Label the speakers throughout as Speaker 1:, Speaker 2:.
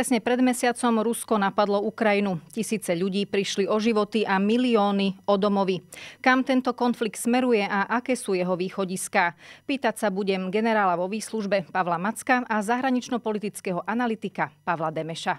Speaker 1: Presne pred mesiacom Rusko napadlo Ukrajinu. Tisíce ľudí prišli o životy a milióny o domovy. Kam tento konflikt smeruje a aké sú jeho východiská? Pýtať sa budem generála vo výslužbe Pavla Macka a zahranično-politického analytika Pavla Demeša.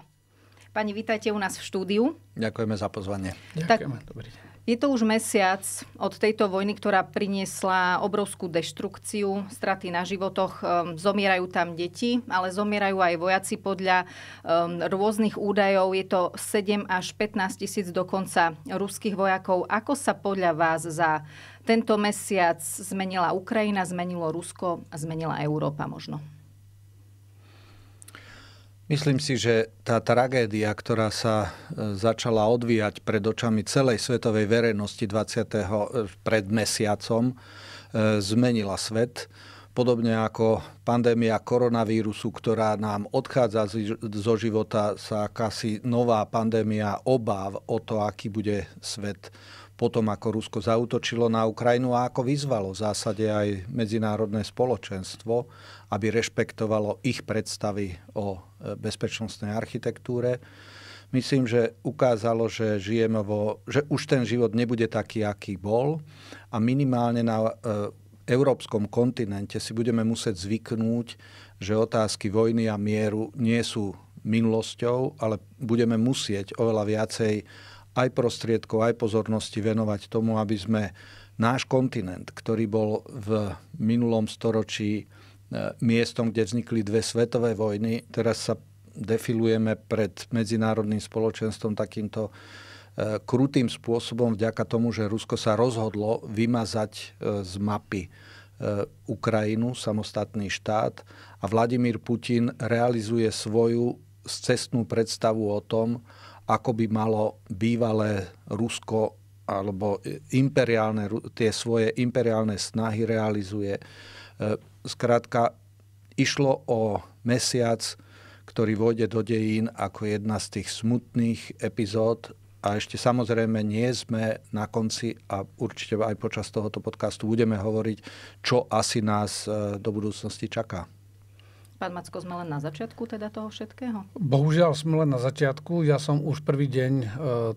Speaker 1: Pani, vítajte u nás v štúdiu.
Speaker 2: Ďakujeme za pozvanie. Ďakujeme, tak, dobrý deň.
Speaker 1: Je to už mesiac od tejto vojny, ktorá priniesla obrovskú deštrukciu, straty na životoch. Ehm, zomierajú tam deti, ale zomierajú aj vojaci podľa ehm, rôznych údajov. Je to 7 až 15 tisíc dokonca ruských vojakov. Ako sa podľa vás za tento mesiac zmenila Ukrajina, zmenilo Rusko a zmenila Európa možno?
Speaker 2: Myslím si, že tá tragédia, ktorá sa e, začala odvíjať pred očami celej svetovej verejnosti 20. E, pred mesiacom, e, zmenila svet. Podobne ako pandémia koronavírusu, ktorá nám odchádza zo života, sa akási nová pandémia obáv o to, aký bude svet potom, ako Rusko zautočilo na Ukrajinu a ako vyzvalo v zásade aj medzinárodné spoločenstvo, aby rešpektovalo ich predstavy o bezpečnostnej architektúre. Myslím, že ukázalo, že žijeme vo, že už ten život nebude taký, aký bol a minimálne na e, európskom kontinente si budeme musieť zvyknúť, že otázky vojny a mieru nie sú minulosťou, ale budeme musieť oveľa viacej aj prostriedkov, aj pozornosti venovať tomu, aby sme náš kontinent, ktorý bol v minulom storočí E, miestom, kde vznikli dve svetové vojny. Teraz sa defilujeme pred medzinárodným spoločenstvom takýmto e, krutým spôsobom vďaka tomu, že Rusko sa rozhodlo vymazať e, z mapy Ukrajinu, samostatný štát a Vladimír Putin realizuje svoju cestnú predstavu o tom, ako by malo bývalé Rusko alebo imperiálne, tie svoje imperiálne snahy realizuje Skrátka, išlo o mesiac, ktorý vôjde do dejín ako jedna z tých smutných epizód a ešte samozrejme nie sme na konci a určite aj počas tohoto podcastu budeme hovoriť, čo asi nás e, do budúcnosti
Speaker 3: čaká.
Speaker 1: Pán Macko, sme len na začiatku teda toho všetkého?
Speaker 3: Bohužiaľ sme len na začiatku. Ja som už prvý deň e,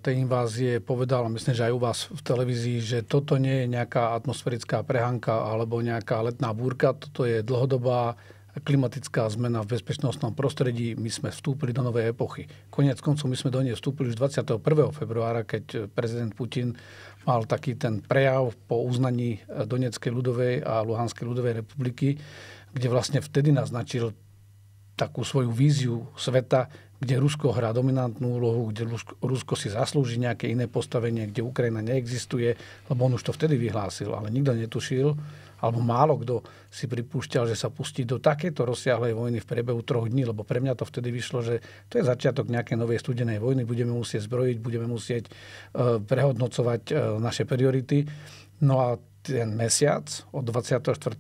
Speaker 3: tej invázie povedal, myslím, že aj u vás v televízii, že toto nie je nejaká atmosférická prehanka alebo nejaká letná búrka. Toto je dlhodobá klimatická zmena v bezpečnostnom prostredí. My sme vstúpili do novej epochy. Konec koncov my sme do nej vstúpili už 21. februára, keď prezident Putin mal taký ten prejav po uznaní Donetskej ľudovej a Luhanskej ľudovej republiky kde vlastne vtedy naznačil takú svoju víziu sveta, kde Rusko hrá dominantnú úlohu, kde Rusko si zaslúži nejaké iné postavenie, kde Ukrajina neexistuje, lebo on už to vtedy vyhlásil, ale nikto netušil, alebo málo kto si pripúšťal, že sa pustí do takéto rozsiahlej vojny v priebehu troch dní, lebo pre mňa to vtedy vyšlo, že to je začiatok nejakej novej studenej vojny, budeme musieť zbrojiť, budeme musieť e, prehodnocovať e, naše priority. No a ten mesiac od 24.2.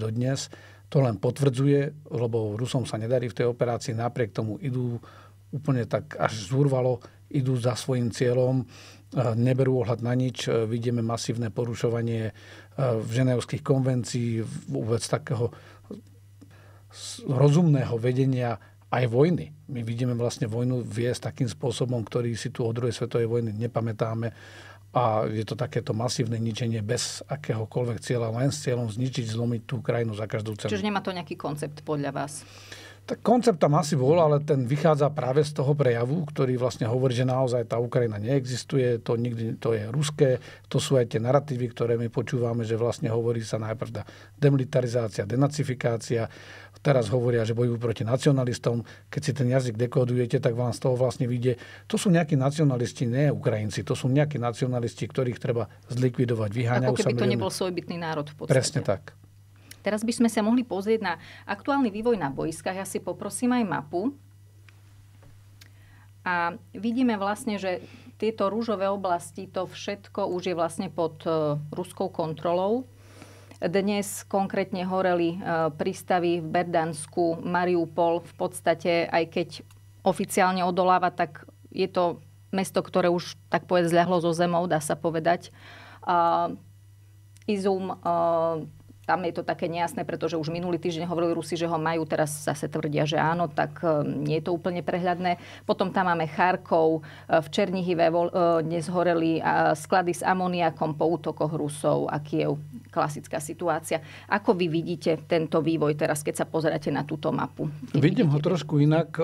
Speaker 3: do dnes to len potvrdzuje, lebo Rusom sa nedarí v tej operácii, napriek tomu idú úplne tak až zúrvalo, idú za svojim cieľom, e, neberú ohľad na nič, e, vidíme masívne porušovanie e, v ženevských konvencií, vôbec takého rozumného vedenia aj vojny. My vidíme vlastne vojnu viesť takým spôsobom, ktorý si tu od druhej svetovej vojny nepamätáme a je to takéto masívne ničenie bez akéhokoľvek cieľa, len s cieľom zničiť, zlomiť tú krajinu za každú cenu. Čiže
Speaker 1: nemá to nejaký koncept podľa vás?
Speaker 3: Tak koncept tam asi bol, ale ten vychádza práve z toho prejavu, ktorý vlastne hovorí, že naozaj tá Ukrajina neexistuje, to nikdy to je ruské, to sú aj tie narratívy, ktoré my počúvame, že vlastne hovorí sa najprv tá demilitarizácia, denacifikácia, Teraz hovoria, že bojujú proti nacionalistom. Keď si ten jazyk dekodujete, tak vám z toho vlastne vyjde. To sú nejakí nacionalisti, nie Ukrajinci. To sú nejakí nacionalisti, ktorých treba zlikvidovať, vyháňajú Ako keby sa to nebol svojbytný národ v podstate. Presne tak.
Speaker 1: Teraz by sme sa mohli pozrieť na aktuálny vývoj na bojskách. Ja si poprosím aj mapu. A vidíme vlastne, že tieto rúžové oblasti, to všetko už je vlastne pod eh, ruskou kontrolou. Dnes konkrétne horeli e, prístavy v Berdansku, Mariupol. V podstate, aj keď oficiálne odoláva, tak je to mesto, ktoré už tak povedať zľahlo zo zemou, dá sa povedať. Izum e, tam je to také nejasné, pretože už minulý týždeň hovorili Rusi, že ho majú, teraz zase tvrdia, že áno, tak e, nie je to úplne prehľadné. Potom tam máme Charkov, e, v Černihive e, dnes horeli sklady s amoniakom po útokoch Rusov a Kiev. Klasická situácia. Ako vy vidíte tento vývoj teraz, keď sa pozeráte na túto mapu?
Speaker 3: Vidím vidíte... ho trošku inak,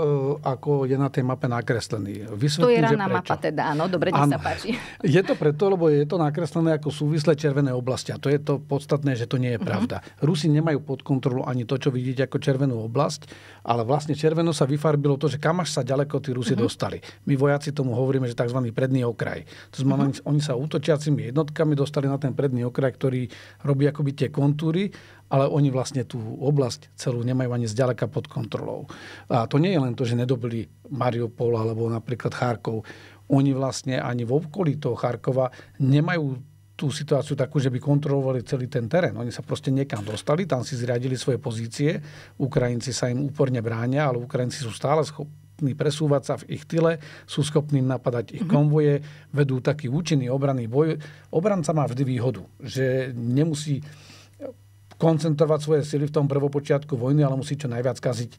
Speaker 3: ako je na tej mape nakreslený. Vysvetlím, to je raná mapa
Speaker 1: teda, áno, dobre, nech sa páči.
Speaker 3: Je to preto, lebo je to nakreslené ako súvislé červené oblasti. A to je to podstatné, že to nie je pravda pravda. Rusi nemajú pod kontrolu ani to, čo vidíte ako červenú oblasť, ale vlastne červeno sa vyfarbilo to, že kam až sa ďaleko tí Rusi uh-huh. dostali. My vojaci tomu hovoríme, že tzv. predný okraj. To znamená, uh-huh. oni sa útočiacimi jednotkami dostali na ten predný okraj, ktorý robí akoby tie kontúry ale oni vlastne tú oblasť celú nemajú ani zďaleka pod kontrolou. A to nie je len to, že nedobili Mariupol alebo napríklad Charkov. Oni vlastne ani v okolí toho Charkova nemajú tú situáciu takú, že by kontrolovali celý ten terén. Oni sa proste niekam dostali, tam si zriadili svoje pozície, Ukrajinci sa im úporne bránia, ale Ukrajinci sú stále schopní presúvať sa v ich tyle, sú schopní napadať ich mhm. konvoje, vedú taký účinný obranný boj. Obranca má vždy výhodu, že nemusí koncentrovať svoje sily v tom prvopočiatku vojny, ale musí čo najviac kaziť e,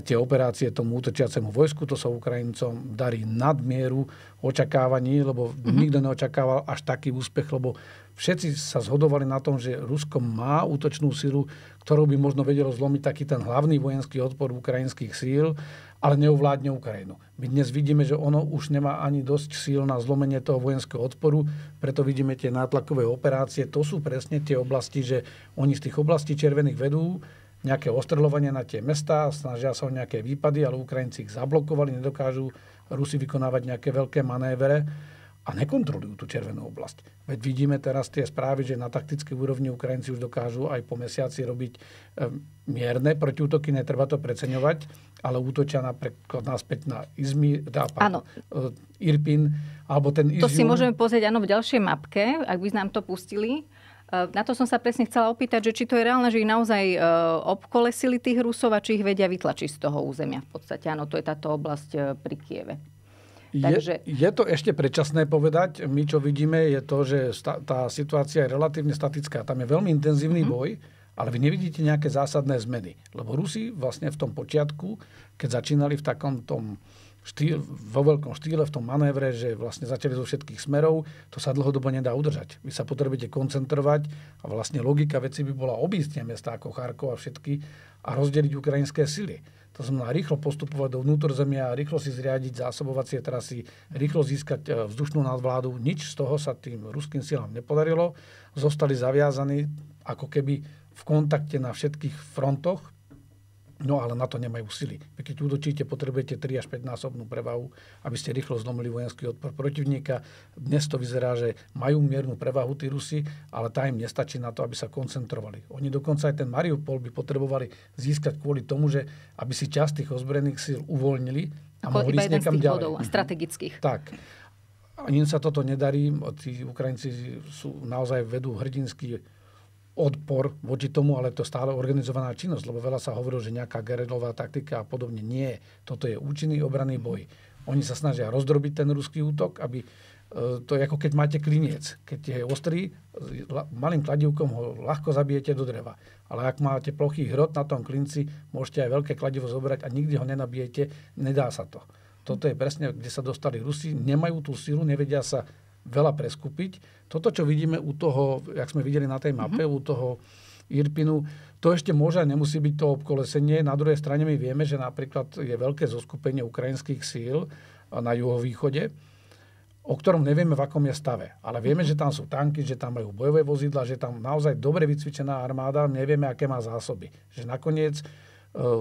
Speaker 3: tie operácie tomu útočiacemu vojsku. To sa Ukrajincom darí nadmieru očakávaní, lebo mm-hmm. nikto neočakával až taký úspech, lebo všetci sa zhodovali na tom, že Rusko má útočnú silu, ktorou by možno vedelo zlomiť taký ten hlavný vojenský odpor ukrajinských síl ale neovládne Ukrajinu. My dnes vidíme, že ono už nemá ani dosť síl na zlomenie toho vojenského odporu, preto vidíme tie nátlakové operácie. To sú presne tie oblasti, že oni z tých oblastí červených vedú nejaké ostreľovanie na tie mesta, snažia sa o nejaké výpady, ale Ukrajinci ich zablokovali, nedokážu Rusi vykonávať nejaké veľké manévere a nekontrolujú tú červenú oblasť. Veď vidíme teraz tie správy, že na taktickej úrovni Ukrajinci už dokážu aj po mesiaci robiť ehm, mierne protiútoky, netreba to preceňovať, ale útočia napríklad naspäť na Izmi, dápa, pán, eh, Irpin, alebo ten Izium. To si môžeme
Speaker 1: pozrieť áno, v ďalšej mapke, ak by nám to pustili. Eh, na to som sa presne chcela opýtať, že či to je reálne, že ich naozaj eh, obkolesili tých Rusov a či ich vedia vytlačiť z toho územia v podstate. Áno, to je táto oblasť pri Kieve.
Speaker 3: Takže... Je, to ešte predčasné povedať. My, čo vidíme, je to, že sta, tá situácia je relatívne statická. Tam je veľmi intenzívny mm-hmm. boj, ale vy nevidíte nejaké zásadné zmeny. Lebo Rusi vlastne v tom počiatku, keď začínali v takom tom štýl, vo veľkom štýle, v tom manévre, že vlastne začali zo všetkých smerov, to sa dlhodobo nedá udržať. Vy sa potrebujete koncentrovať a vlastne logika veci by bola obísť tie mesta ako Charkov a všetky a rozdeliť ukrajinské sily. To znamená rýchlo postupovať do vnútorzemia, rýchlo si zriadiť zásobovacie trasy, rýchlo získať e, vzdušnú nadvládu. Nič z toho sa tým ruským silám nepodarilo. Zostali zaviazaní ako keby v kontakte na všetkých frontoch No ale na to nemajú sily. Keď útočíte, potrebujete 3 až 5 násobnú prevahu, aby ste rýchlo zlomili vojenský odpor protivníka. Dnes to vyzerá, že majú miernu prevahu tí Rusi, ale tá im nestačí na to, aby sa koncentrovali. Oni dokonca aj ten Mariupol by potrebovali získať kvôli tomu, že aby si časť tých ozbrojených síl uvoľnili a Ako mohli ísť niekam ďalej. a mhm.
Speaker 1: strategických.
Speaker 3: Tak. A im sa toto nedarí. Tí Ukrajinci sú, naozaj vedú hrdinský odpor voči tomu, ale to stále organizovaná činnosť, lebo veľa sa hovorilo, že nejaká gerilová taktika a podobne. Nie, toto je účinný obranný boj. Oni sa snažia rozdrobiť ten ruský útok, aby e, to je ako keď máte klinec. Keď je ostrý, e, malým kladivkom ho ľahko zabijete do dreva. Ale ak máte plochý hrot na tom klinci, môžete aj veľké kladivo zobrať a nikdy ho nenabijete, nedá sa to. Toto je presne, kde sa dostali Rusi, nemajú tú silu, nevedia sa veľa preskúpiť. Toto, čo vidíme u toho, jak sme videli na tej mape, mm-hmm. u toho Irpinu, to ešte môže a nemusí byť to obkolesenie. Na druhej strane my vieme, že napríklad je veľké zoskupenie ukrajinských síl na juhovýchode, o ktorom nevieme, v akom je stave. Ale vieme, mhm. že tam sú tanky, že tam majú bojové vozidla, že tam naozaj dobre vycvičená armáda, nevieme, aké má zásoby. Že nakoniec e,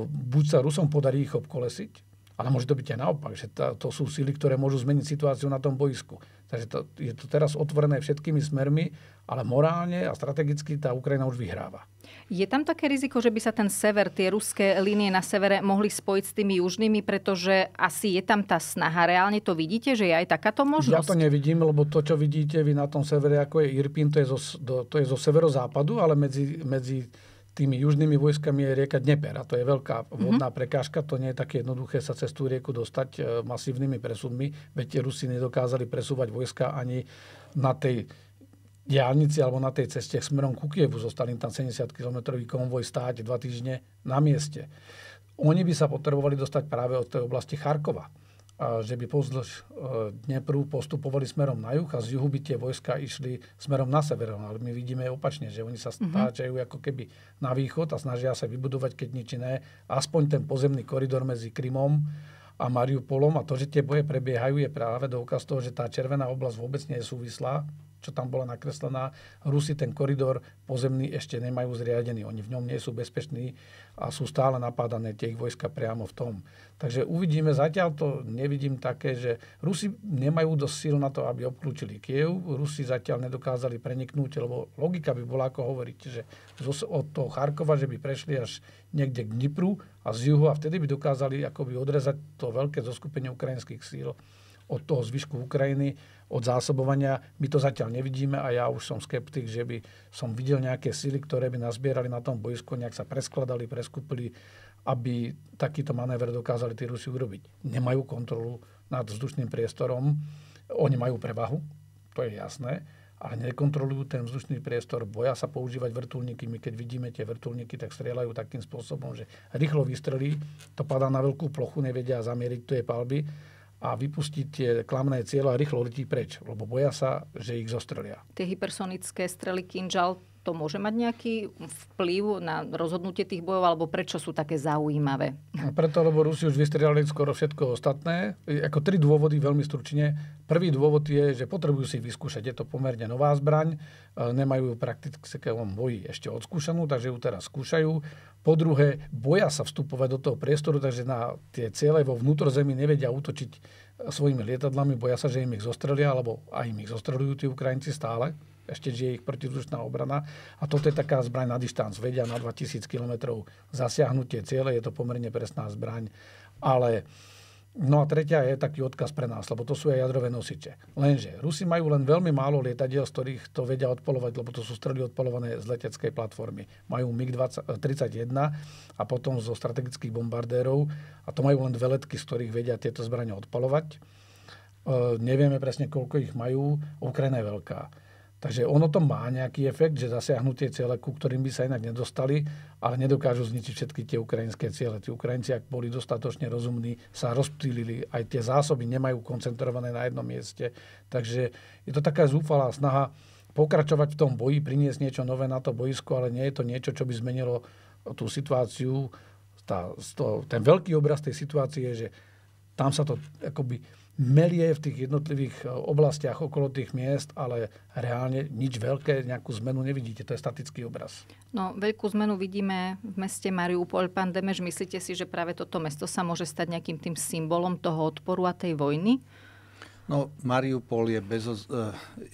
Speaker 3: buď sa Rusom podarí ich obkolesiť, ale môže to byť aj naopak, že to sú síly, ktoré môžu zmeniť situáciu na tom boisku. Takže to, je to teraz otvorené všetkými smermi, ale morálne a strategicky tá Ukrajina už vyhráva.
Speaker 1: Je tam také riziko, že by sa ten sever, tie ruské línie na severe mohli spojiť s tými južnými, pretože asi je tam tá snaha. Reálne to vidíte, že je aj takáto možnosť? Ja to
Speaker 3: nevidím, lebo to, čo vidíte vy na tom severe, ako je Irpin, to je zo, to je zo severozápadu, ale medzi, medzi tými južnými vojskami je rieka Dneper a to je veľká mhm. vodná mm-hmm. prekážka. To nie je také jednoduché sa cez tú rieku dostať e, masívnymi presunmi, veď Rusi nedokázali presúvať vojska ani na tej diálnici alebo na tej ceste smerom ku Kievu. zostali tam 70-kilometrový konvoj stáť dva týždne na mieste. Oni by sa potrebovali dostať práve od tej oblasti Charkova že by pozdĺž e, Dnepru postupovali smerom na juh a z juhu by tie vojska išli smerom na sever. No, ale my vidíme opačne, že oni sa mhm. stáčajú ako keby na východ a snažia sa vybudovať, keď nič iné, aspoň ten pozemný koridor medzi Krymom a Mariupolom. A to, že tie boje prebiehajú, je práve dôkaz toho, že tá červená oblasť vôbec nie je súvislá, čo tam bola nakreslená. Rusi ten koridor pozemný ešte nemajú zriadený. Oni v ňom nie sú bezpeční a sú stále napádané tie ich vojska priamo v tom. Takže uvidíme, zatiaľ to nevidím také, že Rusi nemajú dosť síl na to, aby obklúčili Kiev. Rusi zatiaľ nedokázali preniknúť, lebo logika by bola, ako hovoríte, že od toho Charkova, že by prešli až niekde k Dnipru a z juhu a vtedy by dokázali akoby odrezať to veľké zoskupenie ukrajinských síl od toho zvyšku Ukrajiny, od zásobovania. My to zatiaľ nevidíme a ja už som skeptik, že by som videl nejaké síly, ktoré by nazbierali na tom boisku, nejak sa preskladali, preskúpili aby takýto manéver dokázali tí Rusi urobiť. Nemajú kontrolu nad vzdušným priestorom, oni majú prevahu, to je jasné, ale nekontrolujú ten vzdušný priestor, boja sa používať vrtulníky. My keď vidíme tie vrtulníky, tak strieľajú takým spôsobom, že rýchlo vystrelí, to padá na veľkú plochu, nevedia zamieriť tie palby a vypustiť tie klamné cieľa a rýchlo letí preč, lebo boja sa, že ich zostrelia.
Speaker 1: Tie hypersonické strely Kinjal, to môže mať nejaký vplyv na rozhodnutie tých bojov, alebo prečo sú také zaujímavé?
Speaker 3: A preto, lebo Rusi už vystrelali skoro všetko ostatné. Ako tri dôvody, veľmi stručne. Prvý dôvod je, že potrebujú si vyskúšať. Je to pomerne nová zbraň, e, nemajú v boji ešte odskúšanú, takže ju teraz skúšajú. Po druhé, boja sa vstupovať do toho priestoru, takže na tie ciele vo vnútrozemí nevedia útočiť e, svojimi lietadlami, boja sa, že im ich zostrelia, alebo aj im ich zostrelujú tí Ukrajinci stále ešte žije ich protizdušná obrana. A toto je taká zbraň na distanc. Vedia na 2000 km zasiahnutie ciele, je to pomerne presná zbraň. Ale No a tretia je taký odkaz pre nás, lebo to sú aj jadrové nosiče. Lenže Rusi majú len veľmi málo lietadiel, z ktorých to vedia odpolovať, lebo to sú strely odpolované z leteckej platformy. Majú MiG-31 eh, a potom zo strategických bombardérov a to majú len dve letky, z ktorých vedia tieto zbrania odpolovať. E, eh, nevieme presne, koľko ich majú. Ukrajina je veľká Takže ono to má nejaký efekt, že zasiahnu tie ciele, ku ktorým by sa inak nedostali, ale nedokážu zničiť všetky tie ukrajinské ciele. Tí Ukrajinci, ak boli dostatočne rozumní, sa rozptýlili, aj tie zásoby nemajú koncentrované na jednom mieste. Takže je to taká zúfalá snaha pokračovať v tom boji, priniesť niečo nové na to boisko, ale nie je to niečo, čo by zmenilo tú situáciu. Tá, to, ten veľký obraz tej situácie je, že tam sa to akoby melie v tých jednotlivých e, oblastiach okolo tých miest, ale reálne nič veľké, nejakú zmenu nevidíte. To je statický obraz.
Speaker 1: No, veľkú zmenu vidíme v meste Mariupol. Pán Demež, myslíte si, že práve toto mesto sa môže stať nejakým tým symbolom toho odporu a tej vojny?
Speaker 2: No, Mariupol je, bez, e,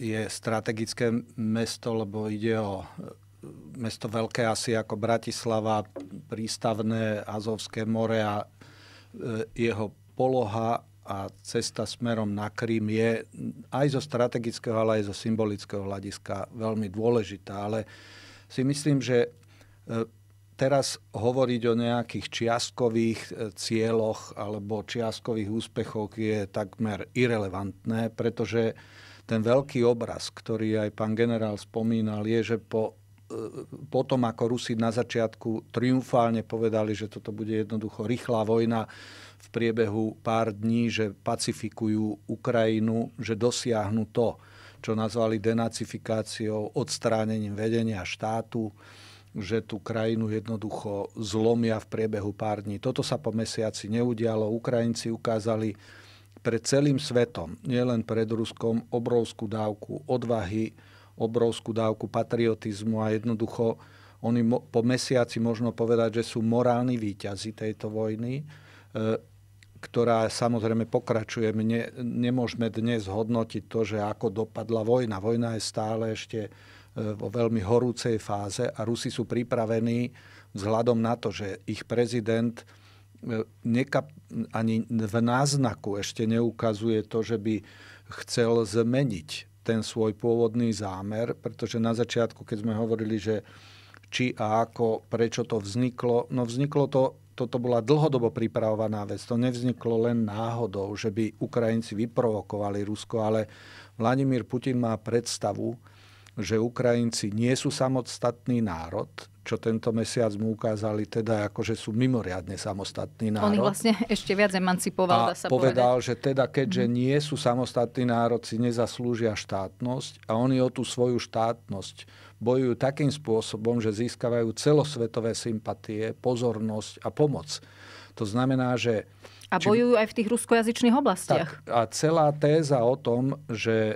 Speaker 2: je strategické mesto, lebo ide o e, mesto veľké asi ako Bratislava, prístavné Azovské more a jeho poloha a cesta smerom na Krím je aj zo strategického, ale aj zo symbolického hľadiska veľmi dôležitá. Ale si myslím, že e, teraz hovoriť o nejakých čiastkových e, cieľoch alebo čiastkových úspechoch je takmer irrelevantné, pretože ten veľký obraz, ktorý aj pán generál spomínal, je, že po e, potom, ako Rusi na začiatku triumfálne povedali, že toto bude jednoducho rýchla vojna, v priebehu pár dní, že pacifikujú Ukrajinu, že dosiahnu to, čo nazvali denacifikáciou, odstránením vedenia štátu, že tú krajinu jednoducho zlomia v priebehu pár dní. Toto sa po mesiaci neudialo. Ukrajinci ukázali pred celým svetom, nielen pred Ruskom, obrovskú dávku odvahy, obrovskú dávku patriotizmu a jednoducho oni po mesiaci možno povedať, že sú morálni výťazi tejto vojny. E, ktorá samozrejme pokračuje. My ne, nemôžeme dnes hodnotiť to, že ako dopadla vojna. Vojna je stále ešte e, vo veľmi horúcej fáze a Rusi sú pripravení vzhľadom na to, že ich prezident e, nekap, ani v náznaku ešte neukazuje to, že by chcel zmeniť ten svoj pôvodný zámer, pretože na začiatku, keď sme hovorili, že či a ako, prečo to vzniklo, no vzniklo to toto bola dlhodobo pripravovaná vec. To nevzniklo len náhodou, že by Ukrajinci vyprovokovali Rusko, ale Vladimír Putin má predstavu, že Ukrajinci nie sú samostatný národ, čo tento mesiac mu ukázali, teda ako, že sú mimoriadne samostatný národ. On ich vlastne
Speaker 1: ešte viac emancipoval, a dá sa povedal,
Speaker 2: povedať. že teda keďže mhm. nie sú samostatný národ, si nezaslúžia štátnosť a oni o tú svoju štátnosť bojujú takým spôsobom, že získavajú celosvetové sympatie, pozornosť a pomoc. To znamená, že...
Speaker 1: A bojujú či... aj v tých ruskojazyčných oblastiach.
Speaker 2: Tak, a celá téza o tom, že e,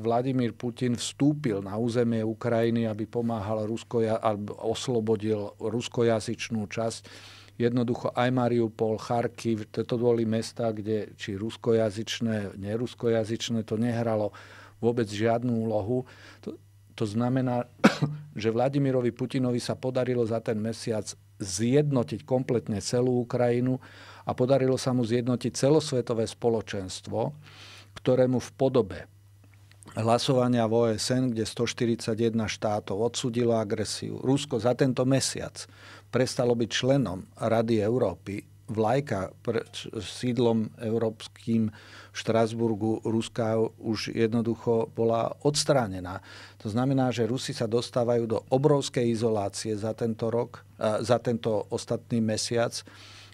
Speaker 2: Vladimír Putin vstúpil na územie Ukrajiny, aby pomáhal Rusko, alebo oslobodil ruskojazyčnú časť. Jednoducho aj Mariupol, Charkiv, toto boli mesta, kde či ruskojazyčné, neruskojazyčné, to nehralo vôbec žiadnu úlohu. To, to znamená, že Vladimirovi Putinovi sa podarilo za ten mesiac zjednotiť kompletne celú Ukrajinu a podarilo sa mu zjednotiť celosvetové spoločenstvo, ktorému v podobe hlasovania v OSN, kde 141 štátov odsudilo agresiu. Rusko za tento mesiac prestalo byť členom Rady Európy, vlajka pred sídlom európskym v Štrásburgu Ruska už jednoducho bola odstránená. To znamená, že Rusi sa dostávajú do obrovskej izolácie za tento rok, za tento ostatný mesiac.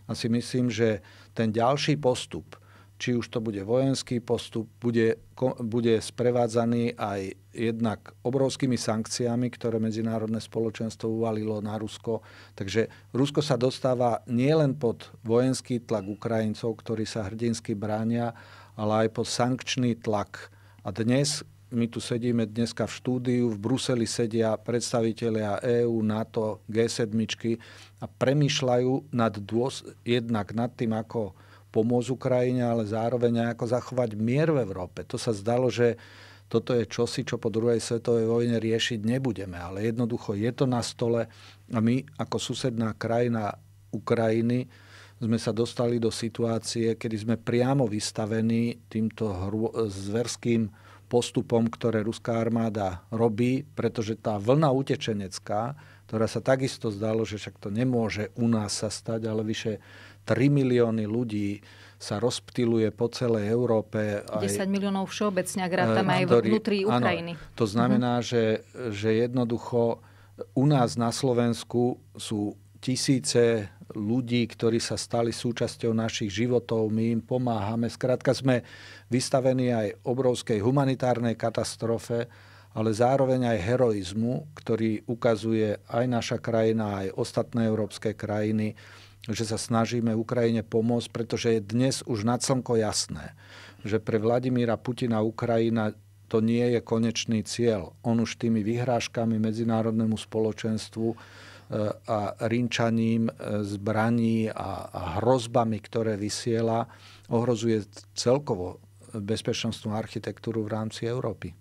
Speaker 2: A si myslím, že ten ďalší postup, či už to bude vojenský postup, bude, bude sprevádzaný aj jednak obrovskými sankciami, ktoré medzinárodné spoločenstvo uvalilo na Rusko. Takže Rusko sa dostáva nielen pod vojenský tlak Ukrajincov, ktorí sa hrdinsky bránia, ale aj pod sankčný tlak. A dnes, my tu sedíme dneska v štúdiu, v Bruseli sedia predstavitelia EÚ, NATO, G7 a premýšľajú nad dôs- jednak nad tým, ako pomôcť Ukrajine, ale zároveň aj ako zachovať mier v Európe. To sa zdalo, že toto je čosi, čo po druhej svetovej vojne riešiť nebudeme. Ale jednoducho je to na stole a my ako susedná krajina Ukrajiny sme sa dostali do situácie, kedy sme priamo vystavení týmto hru- zverským postupom, ktoré ruská armáda robí, pretože tá vlna utečenecká, ktorá sa takisto zdalo, že však to nemôže u nás sa stať, ale vyše 3 milióny ľudí sa rozptiluje po celej Európe. 10 aj,
Speaker 1: miliónov všeobecne, ak rátame eh, aj vnútri Ukrajiny. Áno, to znamená,
Speaker 2: mhm. že, že jednoducho u nás na Slovensku sú tisíce ľudí, ktorí sa stali súčasťou našich životov, my im pomáhame. Skrátka sme vystavení aj obrovskej humanitárnej katastrofe, ale zároveň aj heroizmu, ktorý ukazuje aj naša krajina, aj ostatné európske krajiny, že sa snažíme Ukrajine pomôcť, pretože je dnes už na slnko jasné, že pre Vladimíra Putina Ukrajina to nie je konečný cieľ. On už tými vyhrážkami medzinárodnému spoločenstvu a rinčaním e, zbraní a, hrozbami, ktoré vysiela, ohrozuje celkovo bezpečnostnú architektúru v rámci Európy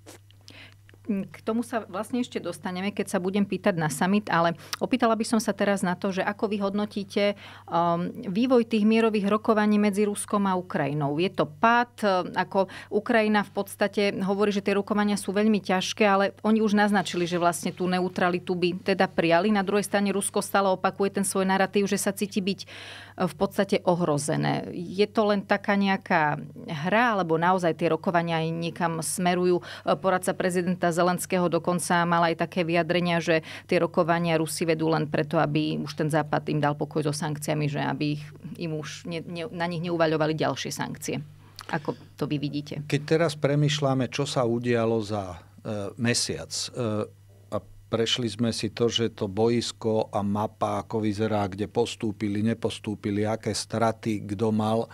Speaker 1: k tomu sa vlastne ešte dostaneme, keď sa budem pýtať na summit, ale opýtala by som sa teraz na to, že ako vy hodnotíte um, vývoj tých mierových rokovaní medzi Ruskom a Ukrajinou. Je to pád, um, ako Ukrajina v podstate hovorí, že tie rokovania sú veľmi ťažké, ale oni už naznačili, že vlastne tú neutralitu by teda prijali. Na druhej strane Rusko stále opakuje ten svoj narratív, že sa cíti byť v podstate ohrozené. Je to len taká nejaká hra, alebo naozaj tie rokovania aj niekam smerujú. Poradca prezidenta Zelenského dokonca mal aj také vyjadrenia, že tie rokovania Rusi vedú len preto, aby už ten Západ im dal pokoj so sankciami, že aby ich, im už ne, ne, na nich neuvaľovali ďalšie sankcie. Ako to vy vidíte?
Speaker 2: Keď teraz premyšľame, čo sa udialo za e, mesiac, e, prešli sme si to, že to boisko a mapa, ako vyzerá, kde postúpili, nepostúpili, aké straty, kto mal.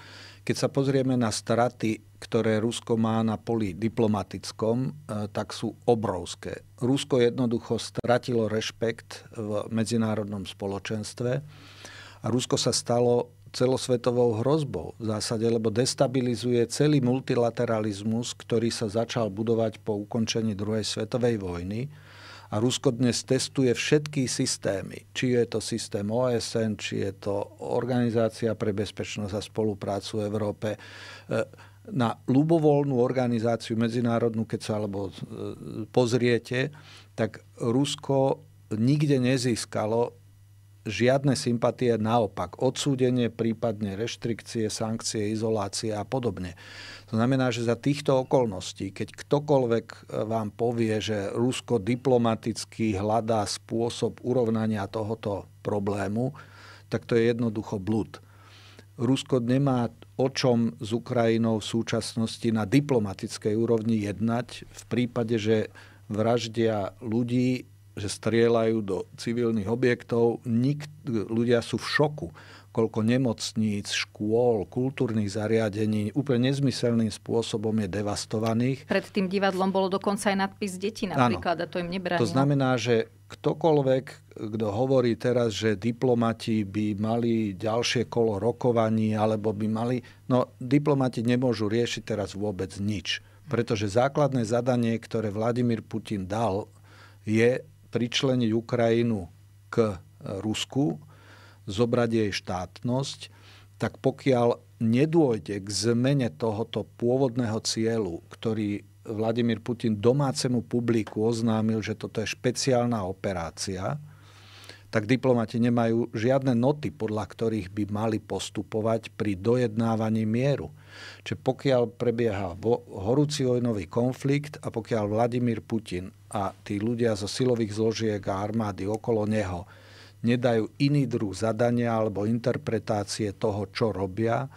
Speaker 2: Keď sa pozrieme na straty, ktoré Rusko má na poli diplomatickom, e, tak sú obrovské. Rusko jednoducho stratilo rešpekt v medzinárodnom spoločenstve a Rusko sa stalo celosvetovou hrozbou v zásade, lebo destabilizuje celý multilateralizmus, ktorý sa začal budovať po ukončení druhej svetovej vojny a Rusko dnes testuje všetky systémy. Či je to systém OSN, či je to Organizácia pre bezpečnosť a spoluprácu v Európe. E, na ľubovoľnú organizáciu medzinárodnú, keď sa alebo e, pozriete, tak Rusko nikde nezískalo žiadne sympatie, naopak odsúdenie, prípadne reštrikcie, sankcie, izolácie a podobne. To znamená, že za týchto okolností, keď ktokoľvek e, vám povie, že Rusko diplomaticky hľadá spôsob urovnania tohoto problému, tak to je jednoducho blúd. Rusko nemá o čom s Ukrajinou v súčasnosti na diplomatickej úrovni jednať v prípade, že vraždia ľudí že strieľajú do civilných objektov. Nik, ľudia sú v šoku, koľko nemocníc, škôl, kultúrnych zariadení úplne nezmyselným spôsobom je devastovaných.
Speaker 1: Pred tým divadlom bolo dokonca aj nadpis deti napríklad ano. a to im nebránilo. To znamená,
Speaker 2: že ktokoľvek, kto hovorí teraz, že diplomati by mali ďalšie kolo rokovaní alebo by mali... No, diplomati nemôžu riešiť teraz vôbec nič. Pretože základné zadanie, ktoré Vladimír Putin dal, je pričleniť Ukrajinu k e, Rusku, zobrať jej štátnosť, tak pokiaľ nedôjde k zmene tohoto pôvodného cieľu, ktorý Vladimír Putin domácemu publiku oznámil, že toto je špeciálna operácia, tak diplomati nemajú žiadne noty, podľa ktorých by mali postupovať pri dojednávaní mieru. Čiže pokiaľ prebieha horúci vojnový konflikt a pokiaľ Vladimír Putin a tí ľudia zo silových zložiek a armády okolo neho nedajú iný druh zadania alebo interpretácie toho, čo robia,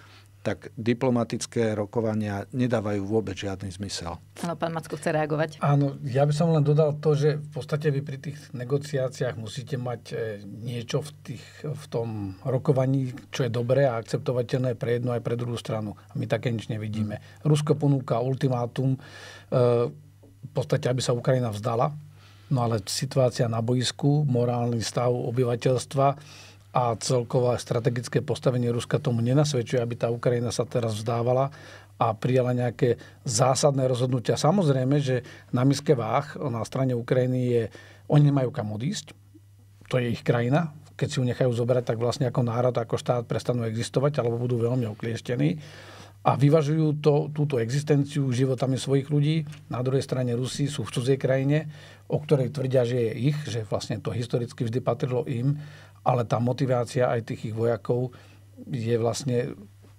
Speaker 2: tak diplomatické rokovania nedávajú
Speaker 1: vôbec žiadny zmysel. Áno, pán Macko chce reagovať. Áno, ja by som len dodal to, že v podstate
Speaker 3: vy pri tých negociáciách musíte mať e, niečo v, tých, v tom rokovaní, čo je dobré a akceptovateľné pre jednu aj pre druhú stranu. A my také nič nevidíme. Rusko ponúka ultimátum, e, v podstate, aby sa Ukrajina vzdala, no ale situácia na boisku, morálny stav obyvateľstva, a celkové strategické postavenie Ruska tomu nenasvedčuje, aby tá Ukrajina sa teraz vzdávala a prijala nejaké zásadné rozhodnutia. Samozrejme, že na miske váh na strane Ukrajiny je, oni nemajú kam odísť, to je ich krajina, keď si ju nechajú zobrať, tak vlastne ako národ, ako štát prestanú existovať alebo budú veľmi oklieštení a vyvažujú to, túto existenciu životami svojich ľudí. Na druhej strane Rusi sú v cudzej krajine, o ktorej tvrdia, že je ich, že vlastne to historicky vždy patrilo im ale tá motivácia aj tých ich vojakov je vlastne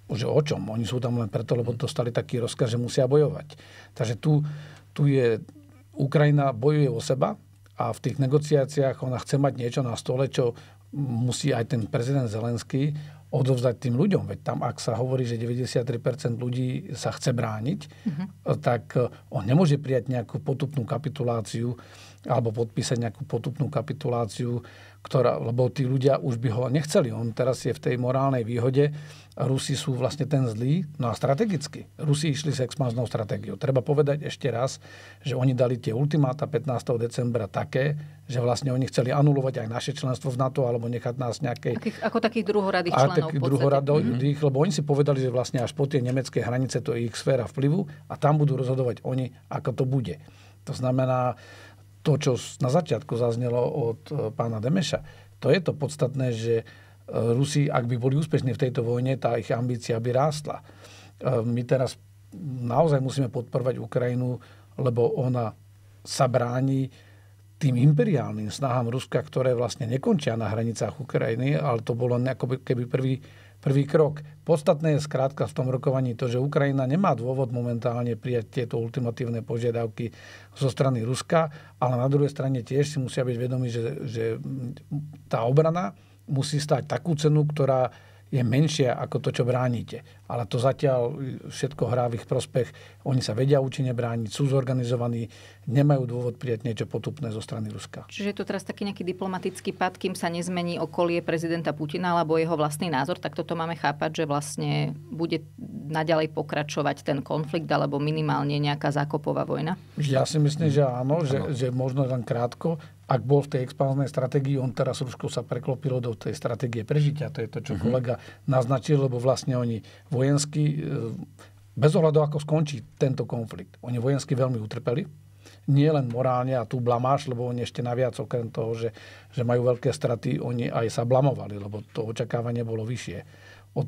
Speaker 3: že o čom. Oni sú tam len preto, lebo dostali taký rozkaz, že musia bojovať. Takže tu, tu je Ukrajina bojuje o seba a v tých negociáciách ona chce mať niečo na stole, čo musí aj ten prezident Zelenský odovzdať tým ľuďom. Veď tam, ak sa hovorí, že 93% ľudí sa chce brániť,
Speaker 1: uh-huh.
Speaker 3: tak eh, on nemôže prijať nejakú potupnú kapituláciu alebo podpísať nejakú potupnú kapituláciu ktorá, lebo tí ľudia už by ho nechceli. On teraz je v tej morálnej výhode. Rusi sú vlastne ten zlý. No a strategicky. Rusi išli s expanznou stratégiou. Treba povedať ešte raz, že oni dali tie ultimáta 15. decembra také, že vlastne oni chceli anulovať aj naše členstvo v NATO alebo nechať nás nejakej...
Speaker 1: Akých, ako takých druhoradých členov. Takých druhoradých,
Speaker 3: mm-hmm. lebo oni si povedali, že vlastne až po tie nemecké hranice to je ich sféra vplyvu a tam budú rozhodovať oni, ako to bude. To znamená, to, čo na začiatku zaznelo od e, pána Demeša, to je to podstatné, že e, Rusi, ak by boli úspešní v tejto vojne, tá ich ambícia by rástla. E, my teraz naozaj musíme podporovať Ukrajinu, lebo ona sa bráni tým imperiálnym snahám Ruska, ktoré vlastne nekončia na hranicách Ukrajiny, ale to bolo keby prvý prvý krok. Podstatné je skrátka v tom rokovaní to, že Ukrajina nemá dôvod momentálne prijať tieto ultimatívne požiadavky zo strany Ruska, ale na druhej strane tiež si musia byť vedomí, že, že tá obrana musí stať takú cenu, ktorá je menšia ako to, čo bránite ale to zatiaľ všetko hrá v ich prospech. Oni sa vedia účinne brániť, sú zorganizovaní, nemajú dôvod prijať niečo potupné zo strany Ruska.
Speaker 1: Čiže je to teraz taký nejaký diplomatický pad, kým sa nezmení okolie prezidenta Putina alebo jeho vlastný názor, tak toto máme chápať, že vlastne bude naďalej pokračovať ten konflikt alebo minimálne nejaká zákopová vojna?
Speaker 3: Ja si myslím, že áno, že, áno. že možno len krátko, ak bol v tej expanznej stratégii, on teraz Rusko sa preklopilo do tej stratégie prežitia, to je to, čo mhm. kolega naznačil, lebo vlastne oni v vojensky, e, bez ohľadu ako skončí tento konflikt, oni vojensky veľmi utrpeli, nie len morálne a tu blamáš, lebo oni ešte naviac okrem toho, že, že majú veľké straty, oni aj sa blamovali, lebo to očakávanie bolo vyššie. Od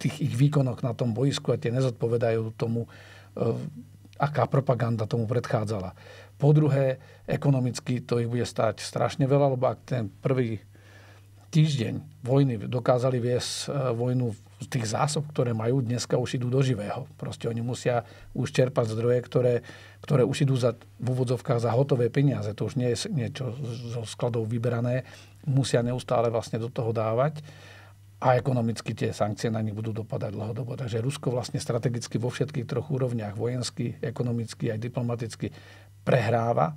Speaker 3: tých ich výkonoch na tom boisku a tie nezodpovedajú tomu, e, aká propaganda tomu predchádzala. Po druhé, ekonomicky to ich bude stáť strašne veľa, lebo ak ten prvý týždeň vojny dokázali viesť e, vojnu tých zásob, ktoré majú, dneska už idú do živého. Proste oni musia už čerpať zdroje, ktoré, ktoré už idú za, v úvodzovkách za hotové peniaze. To už nie je niečo zo skladov vyberané. Musia neustále vlastne do toho dávať a ekonomicky tie sankcie na nich budú dopadať dlhodobo. Takže Rusko vlastne strategicky vo všetkých troch úrovniach, vojensky, ekonomicky aj diplomaticky, prehráva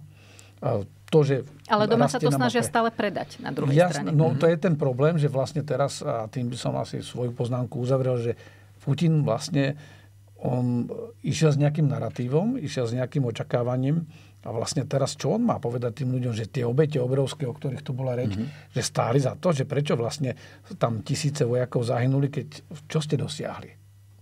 Speaker 3: to, že Ale doma sa to snažia mape.
Speaker 1: stále predať na druhej Jasne, strane. No mm-hmm.
Speaker 3: to mhm. je ten problém, že vlastne teraz, a tým by som asi svoju poznámku uzavrel, že Putin vlastne on išiel s nejakým narratívom, išiel s nejakým očakávaním a vlastne teraz čo on má povedať tým ľuďom, že tie obete obrovské, o ktorých tu bola reč, mm-hmm. že stáli za to, že prečo vlastne tam tisíce vojakov zahynuli, keď čo ste dosiahli?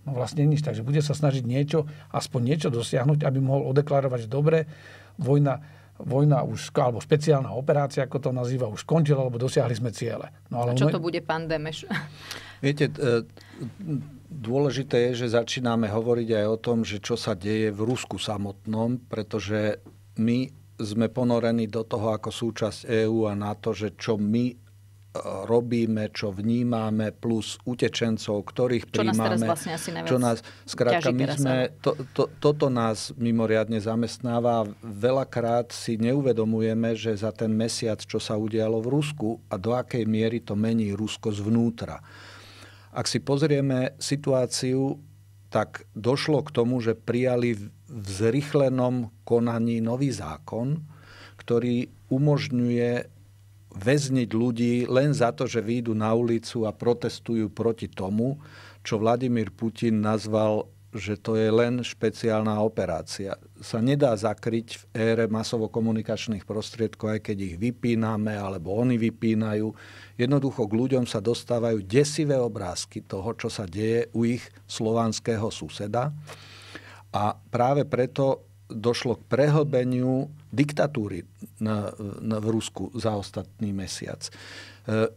Speaker 3: No vlastne nič. Takže bude sa snažiť niečo, aspoň niečo dosiahnuť, aby mohol odeklarovať, že dobre, vojna vojna už, alebo špeciálna operácia, ako to nazýva, už skončila, alebo dosiahli sme ciele. No, ale A čo to
Speaker 1: bude pán Demeš?
Speaker 2: Viete, dôležité je, že začíname hovoriť aj o tom, že čo sa deje v Rusku samotnom, pretože my sme ponorení do toho ako súčasť EÚ a na to, že čo my robíme, čo vnímame, plus utečencov, ktorých čo príjmame. Vlastne čo nás teraz vlastne asi čo nás, skrátka, my sme, to, to, toto nás mimoriadne zamestnáva. Veľakrát si neuvedomujeme, že za ten mesiac, čo sa udialo v Rusku a do akej miery to mení Rusko zvnútra. Ak si pozrieme situáciu, tak došlo k tomu, že prijali v zrychlenom konaní nový zákon, ktorý umožňuje väzniť ľudí len za to, že výjdu na ulicu a protestujú proti tomu, čo Vladimír Putin nazval, že to je len špeciálna operácia. Sa nedá zakryť v ére masovo-komunikačných prostriedkov, aj keď ich vypíname, alebo oni vypínajú. Jednoducho k ľuďom sa dostávajú desivé obrázky toho, čo sa deje u ich slovanského suseda. A práve preto došlo k prehlbeniu diktatúry na, na, v Rusku za ostatný mesiac. E,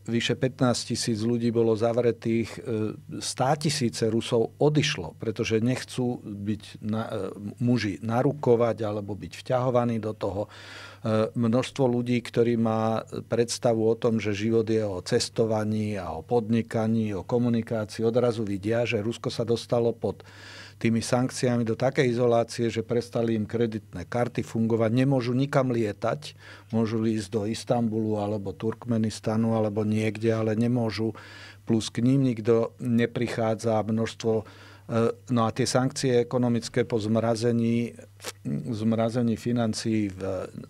Speaker 2: vyše 15 tisíc ľudí bolo zavretých, e, 100 tisíce Rusov odišlo, pretože nechcú byť na, e, muži narukovať alebo byť vťahovaní do toho. E, množstvo ľudí, ktorí má predstavu o tom, že život je o cestovaní a o podnikaní, o komunikácii, odrazu vidia, že Rusko sa dostalo pod tými sankciami do takej izolácie, že prestali im kreditné karty fungovať, nemôžu nikam lietať, môžu ísť do Istanbulu alebo Turkmenistanu alebo niekde, ale nemôžu, plus k ním nikto neprichádza množstvo e, No a tie sankcie ekonomické po zmrazení, zmrazení financií v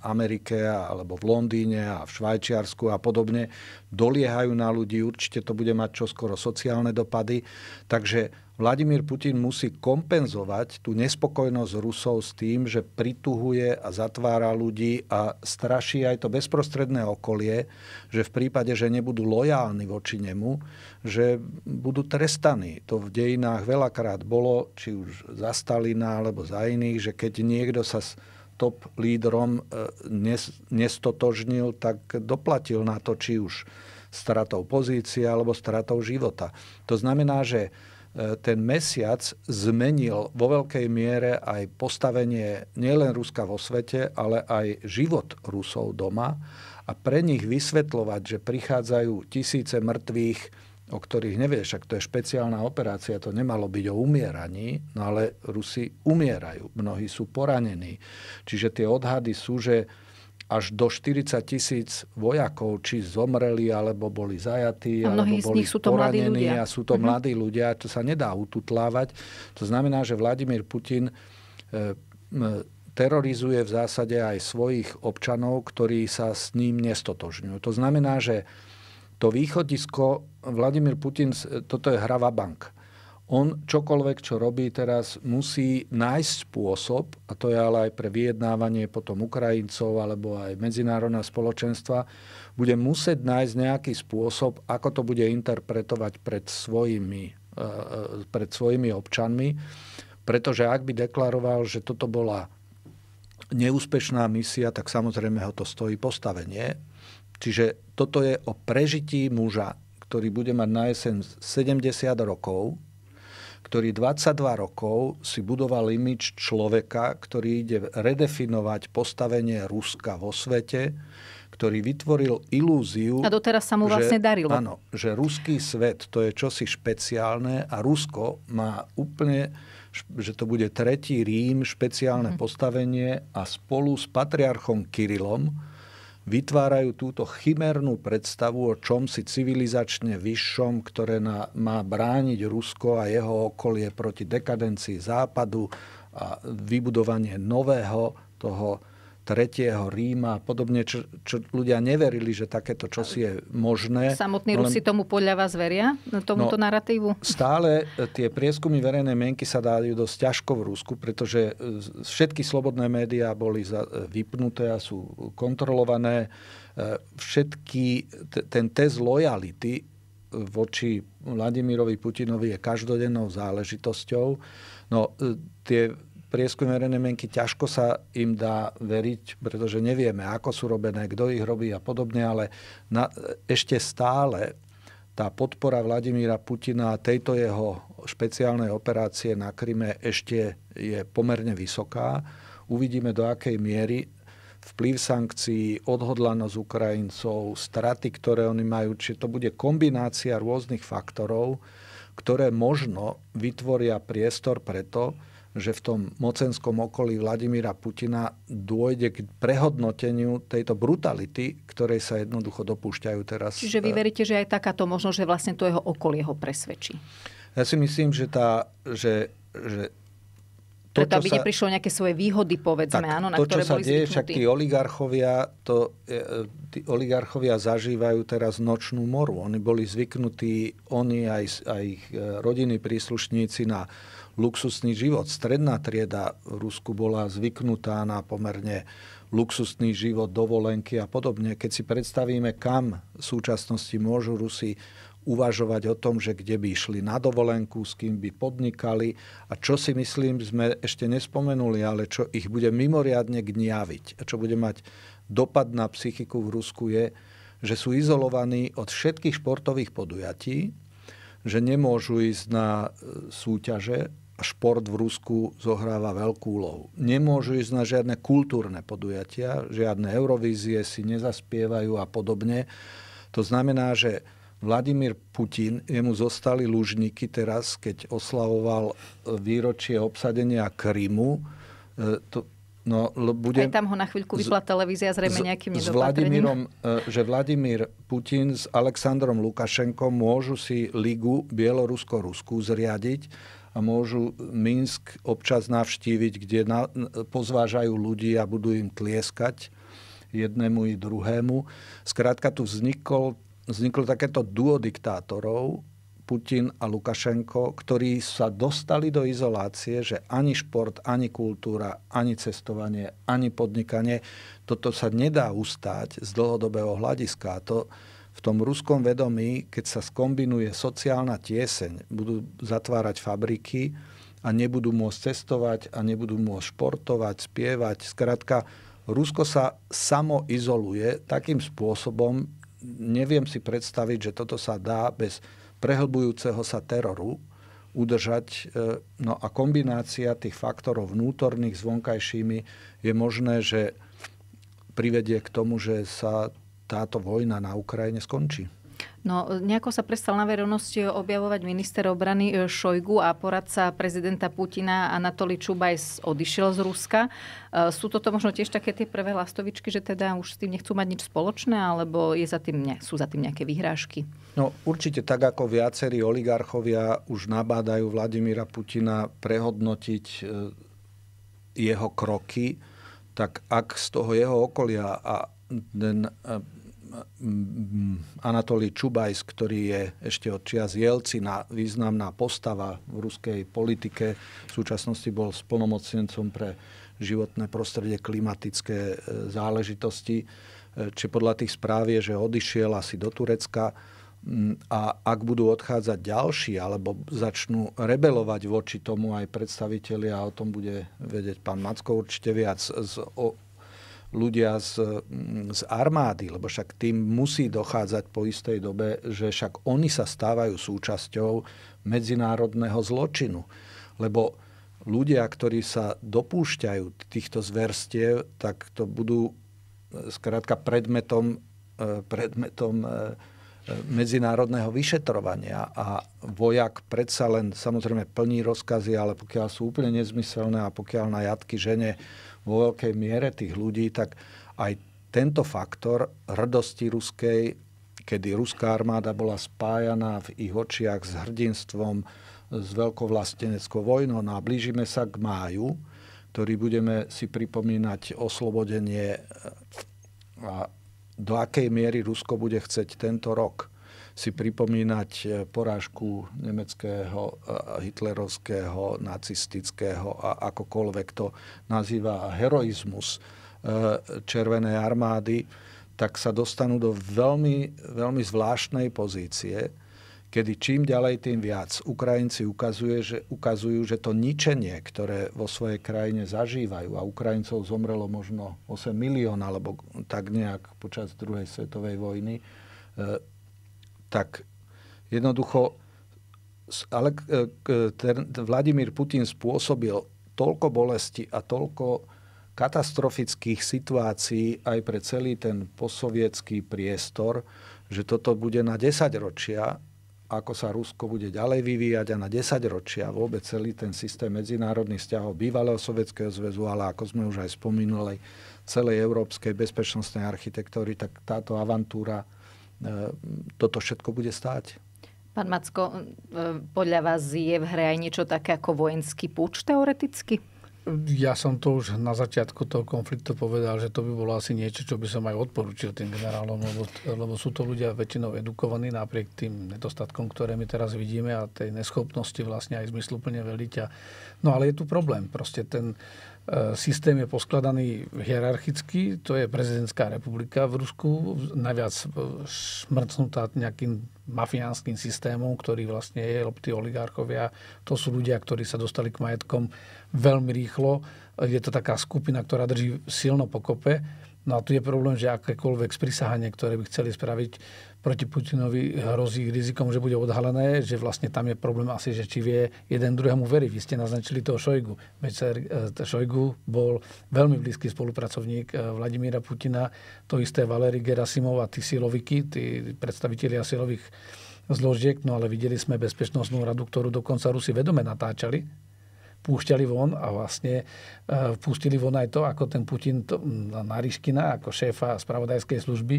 Speaker 2: Amerike alebo v Londýne a v Švajčiarsku a podobne doliehajú na ľudí. Určite to bude mať čoskoro sociálne dopady. Takže Vladimír Putin musí kompenzovať tú nespokojnosť Rusov s tým, že prituhuje a zatvára ľudí a straší aj to bezprostredné okolie, že v prípade, že nebudú lojálni voči nemu, že budú trestaní. To v dejinách veľakrát bolo, či už za Stalina alebo za iných, že keď niekto sa s top lídrom e, nestotožnil, tak doplatil na to, či už stratou pozície alebo stratou života. To znamená, že Eh, ten mesiac zmenil vo veľkej miere aj postavenie nielen Ruska vo svete, ale aj život Rusov doma a pre nich vysvetľovať, že prichádzajú tisíce mŕtvych, o ktorých nevieš, ak to je špeciálna operácia, to nemalo byť o umieraní, no ale Rusi umierajú, mnohí sú poranení. Čiže tie odhady sú, že až do 40 tisíc vojakov, či zomreli, alebo boli zajatí, a alebo boli sú to poranení a sú to mm-hmm. mladí ľudia. To sa nedá ututlávať. To znamená, že Vladimír Putin e, terorizuje v zásade aj svojich občanov, ktorí sa s ním nestotožňujú. To znamená, že to východisko, Vladimír Putin, toto je hrava bank on čokoľvek, čo robí teraz, musí nájsť spôsob, a to je ale aj pre vyjednávanie potom Ukrajincov alebo aj medzinárodná spoločenstva, bude musieť nájsť nejaký spôsob, ako to bude interpretovať pred svojimi, eh, eh, pred svojimi občanmi. Pretože ak by deklaroval, že toto bola neúspešná misia, tak samozrejme ho to stojí postavenie. Čiže toto je o prežití muža, ktorý bude mať na jeseň 70 rokov, ktorý 22 rokov si budoval imič človeka, ktorý ide redefinovať postavenie Ruska vo svete, ktorý vytvoril ilúziu... A doteraz sa mu vlastne že, darilo. Áno, že ruský svet to je čosi špeciálne a Rusko má úplne že to bude tretí Rím, špeciálne mm. postavenie a spolu s patriarchom Kirilom, vytvárajú túto chimernú predstavu o čom si civilizačne vyššom, ktoré na, má brániť Rusko a jeho okolie proti dekadencii Západu a vybudovanie nového toho tretieho Ríma a podobne, čo, čo ľudia neverili, že takéto čosi je možné. Samotní no Rusi
Speaker 1: tomu podľa vás veria, no, tomuto no, narratívu?
Speaker 2: Stále e, tie prieskumy verejnej mienky sa dajú dosť ťažko v Rusku, pretože e, všetky slobodné médiá boli e, vypnuté a sú kontrolované. Všetky, ten test lojality voči Vladimirovi Putinovi je každodennou záležitosťou. No tie prieskume verejnej mienky ťažko sa im dá veriť, pretože nevieme, ako sú robené, kto ich robí a podobne, ale na, ešte stále tá podpora Vladimíra Putina a tejto jeho špeciálnej operácie na Kryme ešte je pomerne vysoká. Uvidíme, do akej miery vplyv sankcií, odhodlanosť Ukrajincov, straty, ktoré oni majú, či to bude kombinácia rôznych faktorov, ktoré možno vytvoria priestor preto, že v tom mocenskom okolí Vladimíra Putina dôjde k prehodnoteniu tejto brutality, ktorej sa jednoducho dopúšťajú teraz. Čiže vy eh,
Speaker 1: veríte, že aj takáto možnosť, že vlastne to jeho okolie ho presvedčí?
Speaker 2: Ja si myslím, že, tá, že, že to, preto, aby sa... neprišlo
Speaker 1: nejaké svoje výhody, povedzme, tak, áno, na to, ktoré čo sa deje, však tí
Speaker 2: oligarchovia, to, eh, tí oligarchovia zažívajú teraz nočnú moru. Oni boli zvyknutí, oni aj, aj ich eh, rodiny príslušníci na luxusný život. Stredná trieda v Rusku bola zvyknutá na pomerne luxusný život, dovolenky a podobne. Keď si predstavíme, kam v súčasnosti môžu Rusi uvažovať o tom, že kde by išli na dovolenku, s kým by podnikali a čo si myslím, sme ešte nespomenuli, ale čo ich bude mimoriadne gniaviť a čo bude mať dopad na psychiku v Rusku je, že sú izolovaní od všetkých športových podujatí, že nemôžu ísť na e, súťaže šport v Rusku zohráva veľkú úlohu. Nemôžu ísť na žiadne kultúrne podujatia, žiadne eurovízie si nezaspievajú a podobne. To znamená, že Vladimír Putin, jemu zostali lužníky teraz, keď oslavoval e, výročie obsadenia Krymu. E, to, no, bude... Aj tam ho na chvíľku vypla
Speaker 1: televízia zrejme nejakým s Vladimírom,
Speaker 2: e, Že Vladimír Putin s Aleksandrom Lukašenkom môžu si ligu Bielorusko-Rusku zriadiť a môžu Minsk občas navštíviť, kde na, pozvážajú ľudí a budú im tlieskať jednému i druhému. Skrátka tu vznikol, vzniklo takéto duo diktátorov, Putin a Lukašenko, ktorí sa dostali do izolácie, že ani šport, ani kultúra, ani cestovanie, ani podnikanie, toto sa nedá ustáť z dlhodobého hľadiska. A to, v tom ruskom vedomí, keď sa skombinuje sociálna tieseň, budú zatvárať fabriky a nebudú môcť cestovať a nebudú môcť športovať, spievať. Skrátka, Rusko sa samoizoluje takým spôsobom, neviem si predstaviť, že toto sa dá bez prehlbujúceho sa teroru udržať. E, no a kombinácia tých faktorov vnútorných s vonkajšími je možné, že privedie k tomu, že sa táto vojna na Ukrajine skončí.
Speaker 1: No, nejako sa prestal na verejnosti objavovať minister obrany e, Šojgu a poradca prezidenta Putina Anatoly Čubajs odišiel z Ruska. E, sú toto možno tiež také tie prvé lastovičky, že teda už s tým nechcú mať nič spoločné, alebo je za tým ne, sú za tým nejaké vyhrážky?
Speaker 2: No, určite tak, ako viacerí oligarchovia už nabádajú Vladimíra Putina prehodnotiť e, jeho kroky, tak ak z toho jeho okolia a ten Anatolij Čubajs, ktorý je ešte od čias Jelcina významná postava v ruskej politike. V súčasnosti bol splnomocnencom pre životné prostredie, klimatické e, záležitosti. E, čiže podľa tých správ je, že odišiel asi do Turecka mm, a ak budú odchádzať ďalší alebo začnú rebelovať voči tomu aj predstavitelia, a o tom bude vedieť pán Macko určite viac z ľudia z, mm, z armády, lebo však tým musí dochádzať po istej dobe, že však oni sa stávajú súčasťou medzinárodného zločinu. Lebo ľudia, ktorí sa dopúšťajú týchto zverstiev, tak to budú e, skrátka predmetom, e, predmetom e, medzinárodného vyšetrovania a vojak predsa len samozrejme plní rozkazy, ale pokiaľ sú úplne nezmyselné a pokiaľ na jatky žene vo veľkej miere tých ľudí, tak aj tento faktor hrdosti ruskej, kedy ruská armáda bola spájaná v ich očiach s hrdinstvom, s veľkovlasteneckou vojnou no a blížime sa k máju, ktorý budeme si pripomínať oslobodenie a do akej miery Rusko bude chceť tento rok si pripomínať e, porážku nemeckého, e, hitlerovského, nacistického a akokoľvek to nazýva heroizmus e, Červenej armády, tak sa dostanú do veľmi, veľmi zvláštnej pozície, kedy čím ďalej, tým viac. Ukrajinci ukazuje, že, ukazujú, že to ničenie, ktoré vo svojej krajine zažívajú, a Ukrajincov zomrelo možno 8 milión, alebo tak nejak počas druhej svetovej vojny, tak jednoducho ale ten Vladimír Putin spôsobil toľko bolesti a toľko katastrofických situácií aj pre celý ten posovietský priestor, že toto bude na 10 ročia, ako sa Rusko bude ďalej vyvíjať a na 10 ročia vôbec celý ten systém medzinárodných vzťahov bývalého Sovietskeho zväzu, ale ako sme už aj spomínali, celej európskej bezpečnostnej architektúry, tak táto avantúra E, toto všetko bude stáť.
Speaker 1: Pán Macko, e, podľa vás je v hre aj niečo také ako vojenský púč teoreticky?
Speaker 3: Ja som to už na začiatku toho konfliktu povedal, že to by bolo asi niečo, čo by som aj odporučil tým generálom, lebo, lebo sú to ľudia väčšinou edukovaní napriek tým nedostatkom, ktoré my teraz vidíme a tej neschopnosti vlastne aj zmysluplne veliť. No ale je tu problém. Proste ten, Eh, systém je poskladaný hierarchicky, to je prezidentská republika v Rusku, najviac eh, smrcnutá nejakým mafiánským systémom, ktorý vlastne je, lebo tí oligarchovia, to sú ľudia, ktorí sa dostali k majetkom veľmi rýchlo. Eh, je to taká skupina, ktorá drží silno pokope No a tu je problém, že akékoľvek sprisahanie, ktoré by chceli spraviť proti Putinovi, hrozí rizikom, že bude odhalené, že vlastne tam je problém asi, že či vie jeden druhému veriť. Vy ste naznačili toho Šojgu. Eh, Šojgu bol veľmi blízky spolupracovník eh, Vladimíra Putina, to isté Valery Gerasimov a tí siloviky, tí predstavitelia silových zložiek, no ale videli sme bezpečnostnú radu, ktorú dokonca Rusi vedome natáčali, púšťali von a vlastne e, pustili von aj to, ako ten Putin to, Nariškina, ako šéfa spravodajskej služby,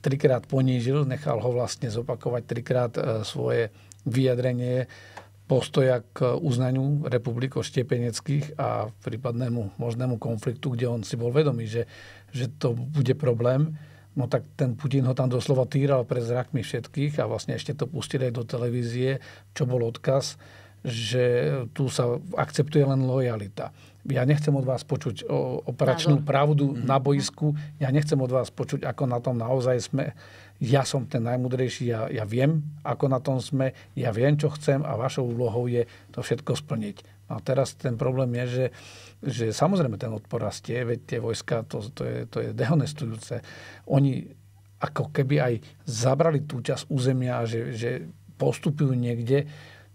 Speaker 3: trikrát ponížil, nechal ho vlastne zopakovať trikrát e, svoje vyjadrenie postoja k uznaniu republik štepeneckých a prípadnému možnému konfliktu, kde on si bol vedomý, že, že to bude problém, no tak ten Putin ho tam doslova týral pred zrakmi všetkých a vlastne ešte to pustili aj do televízie, čo bol odkaz že tu sa akceptuje len lojalita. Ja nechcem od vás počuť operačnú Názor. pravdu mm-hmm. na boisku, ja nechcem od vás počuť, ako na tom naozaj sme. Ja som ten najmudrejší, ja, ja viem, ako na tom sme, ja viem, čo chcem a vašou úlohou je to všetko splniť. A teraz ten problém je, že, že samozrejme ten odpor rastie, veď tie vojska, to, to, je, to je dehonestujúce. Oni ako keby aj zabrali tú časť územia, že, že postupujú niekde,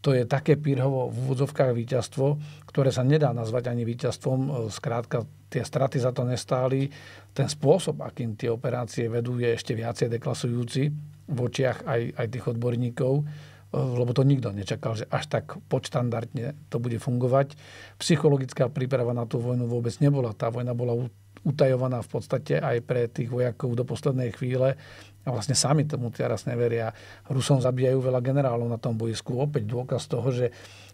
Speaker 3: to je také Pírhovo v úvodzovkách víťazstvo, ktoré sa nedá nazvať ani víťazstvom. E, Skrátka, tie straty za to nestáli. Ten spôsob, akým tie operácie vedú, je ešte viacej deklasujúci v očiach aj, aj tých odborníkov e, lebo to nikto nečakal, že až tak podštandardne to bude fungovať. Psychologická príprava na tú vojnu vôbec nebola. Tá vojna bola utajovaná v podstate aj pre tých vojakov do poslednej chvíle. A vlastne sami tomu teraz neveria. Rusom zabíjajú veľa generálov na tom bojsku. Opäť dôkaz toho, že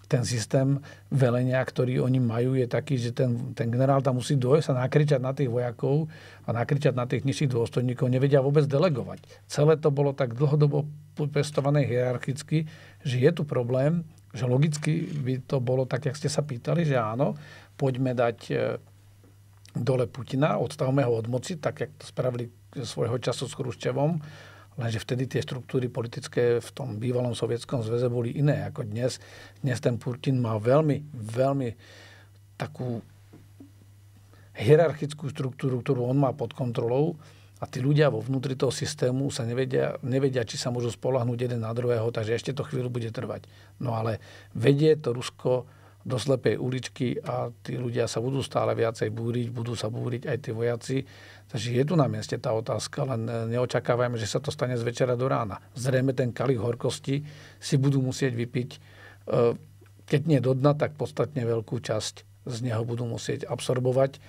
Speaker 3: ten systém velenia, ktorý oni majú, je taký, že ten, ten generál tam musí dojsť a nakričať na tých vojakov a nakričať na tých nižších dôstojníkov, nevedia vôbec delegovať. Celé to bolo tak dlhodobo pestované hierarchicky, že je tu problém, že logicky by to bolo tak, jak ste sa pýtali, že áno, poďme dať e, dole Putina, odstavme ho od moci, tak jak to spravili svojho času s Chruščevom, lenže vtedy tie štruktúry politické v tom bývalom sovietskom zväze boli iné ako dnes. Dnes ten Putin má veľmi, veľmi takú hierarchickú štruktúru, ktorú on má pod kontrolou a tí ľudia vo vnútri toho systému sa nevedia, nevedia, či sa môžu spolahnúť jeden na druhého, takže ešte to chvíľu bude trvať. No ale vedie to Rusko do slepej uličky a tí ľudia sa budú stále viacej búriť, budú sa búriť aj tí vojaci. Takže je tu na mieste tá otázka, len e, neočakávajme, že sa to stane z večera do rána. Zrejme ten kalich horkosti si budú musieť vypiť, e, keď nie do dna, tak podstatne veľkú časť z neho budú musieť absorbovať,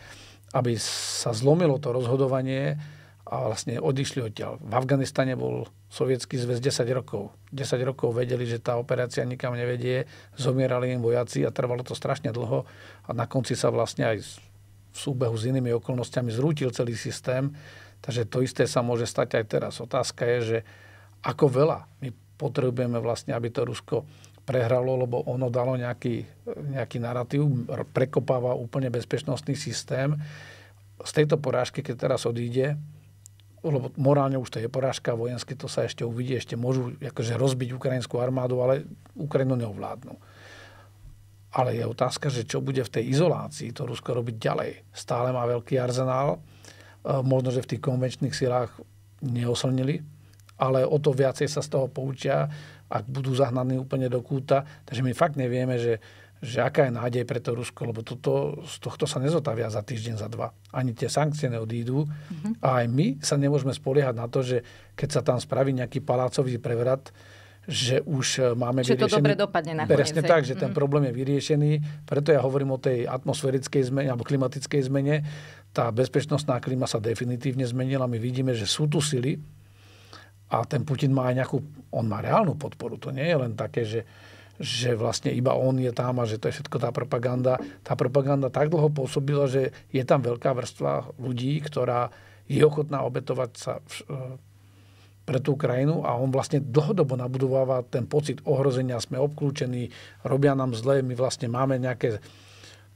Speaker 3: aby sa zlomilo to rozhodovanie, a vlastne odišli odtiaľ. V Afganistane bol sovietský zväz 10 rokov. 10 rokov vedeli, že tá operácia nikam nevedie, zomierali im vojaci a trvalo to strašne dlho a na konci sa vlastne aj v súbehu s inými okolnostiami zrútil celý systém, takže to isté sa môže stať aj teraz. Otázka je, že ako veľa my potrebujeme vlastne, aby to Rusko prehralo, lebo ono dalo nejaký, nejaký narratív, prekopáva úplne bezpečnostný systém. Z tejto porážky, keď teraz odíde, lebo morálne už to je porážka, vojensky to sa ešte uvidí, ešte môžu akože rozbiť ukrajinskú armádu, ale Ukrajinu neovládnu. Ale je otázka, že čo bude v tej izolácii to Rusko robiť ďalej. Stále má veľký arzenál, e, možno, že v tých konvenčných silách neoslnili, ale o to viacej sa z toho poučia, ak budú zahnaní úplne do kúta. Takže my fakt nevieme, že že aká je nádej pre to Rusko, lebo toto, z tohto sa nezotavia za týždeň, za dva. Ani tie sankcie neodídu. Mm-hmm. A aj my sa nemôžeme spoliehať na to, že keď sa tam spraví nejaký palácový prevrat, že už e, máme Čiže vyriešený... to dobre dopadne na Presne tak, že ten mhm. problém je vyriešený. Preto ja hovorím o tej atmosférickej zmene alebo klimatickej zmene. Tá bezpečnostná klíma sa definitívne zmenila. My vidíme, že sú tu sily a ten Putin má aj nejakú... On má reálnu podporu. To nie je len také, že že vlastne iba on je tam a že to je všetko tá propaganda. Tá propaganda tak dlho pôsobila, že je tam veľká vrstva ľudí, ktorá je ochotná obetovať sa e, pre tú krajinu a on vlastne dlhodobo nabudováva ten pocit ohrozenia, sme obklúčení, robia nám zle, my vlastne máme nejaké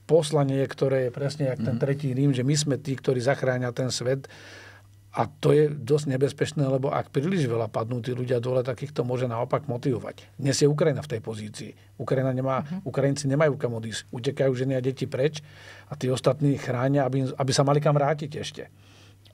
Speaker 3: poslanie, ktoré je presne jak ten mhm. tretí Rím, že my sme tí, ktorí zachránia ten svet a to je dosť nebezpečné, lebo ak príliš veľa padnú tí ľudia dole, tak ich to môže naopak motivovať. Dnes je Ukrajina v tej pozícii. Ukrajina nemá, uh-huh. Ukrajinci nemajú kam odísť. Utekajú ženy a deti preč a tí ostatní chránia, aby, aby sa mali kam vrátiť ešte.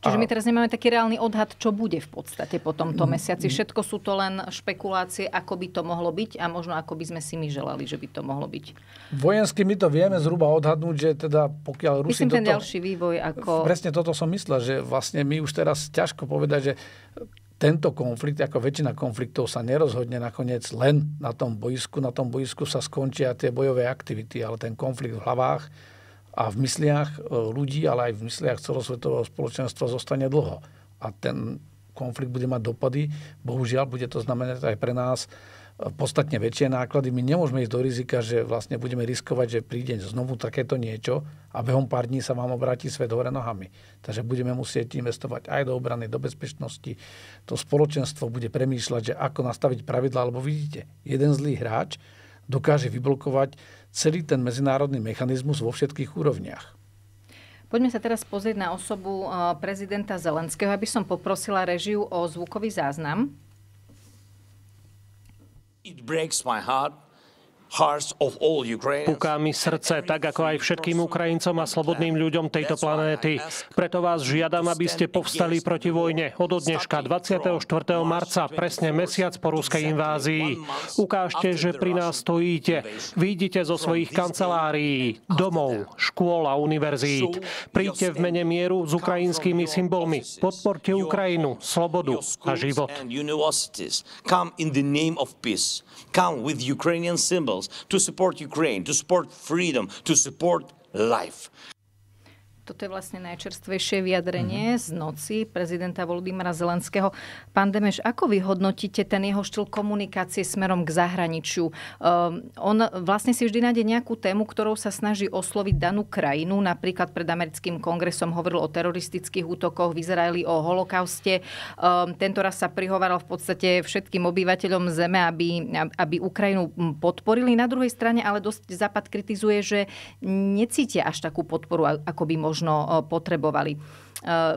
Speaker 1: Čiže my teraz nemáme taký reálny odhad, čo bude v podstate po tomto mm. mesiaci. Všetko sú to len špekulácie, ako by to mohlo byť a možno ako by sme si my želali, že by to mohlo byť.
Speaker 3: Vojensky my to vieme zhruba odhadnúť, že teda pokiaľ Rusi... Myslím toto, ten ďalší vývoj ako... Presne toto som myslel, že vlastne my už teraz ťažko povedať, že tento konflikt, ako väčšina konfliktov, sa nerozhodne nakoniec len na tom boisku. Na tom boisku sa skončia tie bojové aktivity, ale ten konflikt v hlavách a v mysliach e, ľudí, ale aj v mysliach celosvetového spoločenstva zostane dlho. A ten konflikt bude mať dopady. Bohužiaľ, bude to znamenať aj pre nás e, podstatne väčšie náklady. My nemôžeme ísť do rizika, že vlastne budeme riskovať, že príde znovu takéto niečo a behom pár dní sa vám obráti svet hore nohami. Takže budeme musieť investovať aj do obrany, do bezpečnosti. To spoločenstvo bude premýšľať, že ako nastaviť pravidla, lebo vidíte, jeden zlý hráč dokáže vyblokovať celý ten medzinárodný mechanizmus vo všetkých
Speaker 1: úrovniach. Poďme sa teraz pozrieť na osobu eh, prezidenta Zelenského. Aby som poprosila režiu o zvukový záznam. It breaks my heart
Speaker 2: Puká mi srdce, tak ako aj všetkým Ukrajincom a slobodným ľuďom tejto planéty. Preto vás žiadam, aby ste povstali proti vojne od dneška 24. marca, presne mesiac po ruskej invázii. Ukážte, že pri nás stojíte. Výjdite zo svojich kancelárií, domov, škôl a univerzít. Príďte v mene mieru s ukrajinskými symbolmi. Podporte Ukrajinu, slobodu a život.
Speaker 1: Come in the name of peace. come with Ukrainian symbols to support Ukraine, to support freedom, to support life. Toto je vlastne najčerstvejšie vyjadrenie mm-hmm. z noci prezidenta Volodymyra Zelenského. Pán Demeš, ako vy hodnotíte ten jeho štýl komunikácie smerom k zahraničiu? Um, on vlastne si vždy nájde nejakú tému, ktorou sa snaží osloviť danú krajinu. Napríklad pred americkým kongresom hovoril o teroristických útokoch v Izraeli, o holokauste. Um, tento raz sa prihovaral v podstate všetkým obyvateľom zeme, aby, aby Ukrajinu podporili. Na druhej strane ale dosť Západ kritizuje, že necítia až takú podporu, ako by možno možno e, potrebovali. E,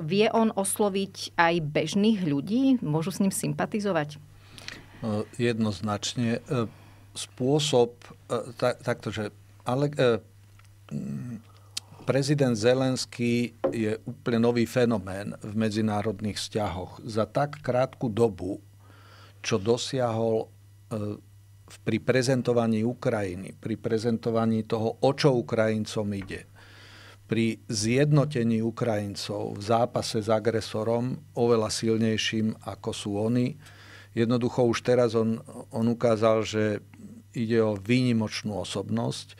Speaker 1: vie on osloviť aj bežných ľudí? Môžu s ním sympatizovať?
Speaker 2: E, jednoznačne. Spôsob, tak, takto, že ale, prezident Zelenský je úplne nový fenomén v medzinárodných vzťahoch. Za tak krátku dobu, čo dosiahol pri prezentovaní Ukrajiny, pri prezentovaní toho, o čo Ukrajincom ide, pri zjednotení Ukrajincov v zápase s agresorom oveľa silnejším, ako sú oni. Jednoducho už teraz on, on ukázal, že ide o výnimočnú osobnosť.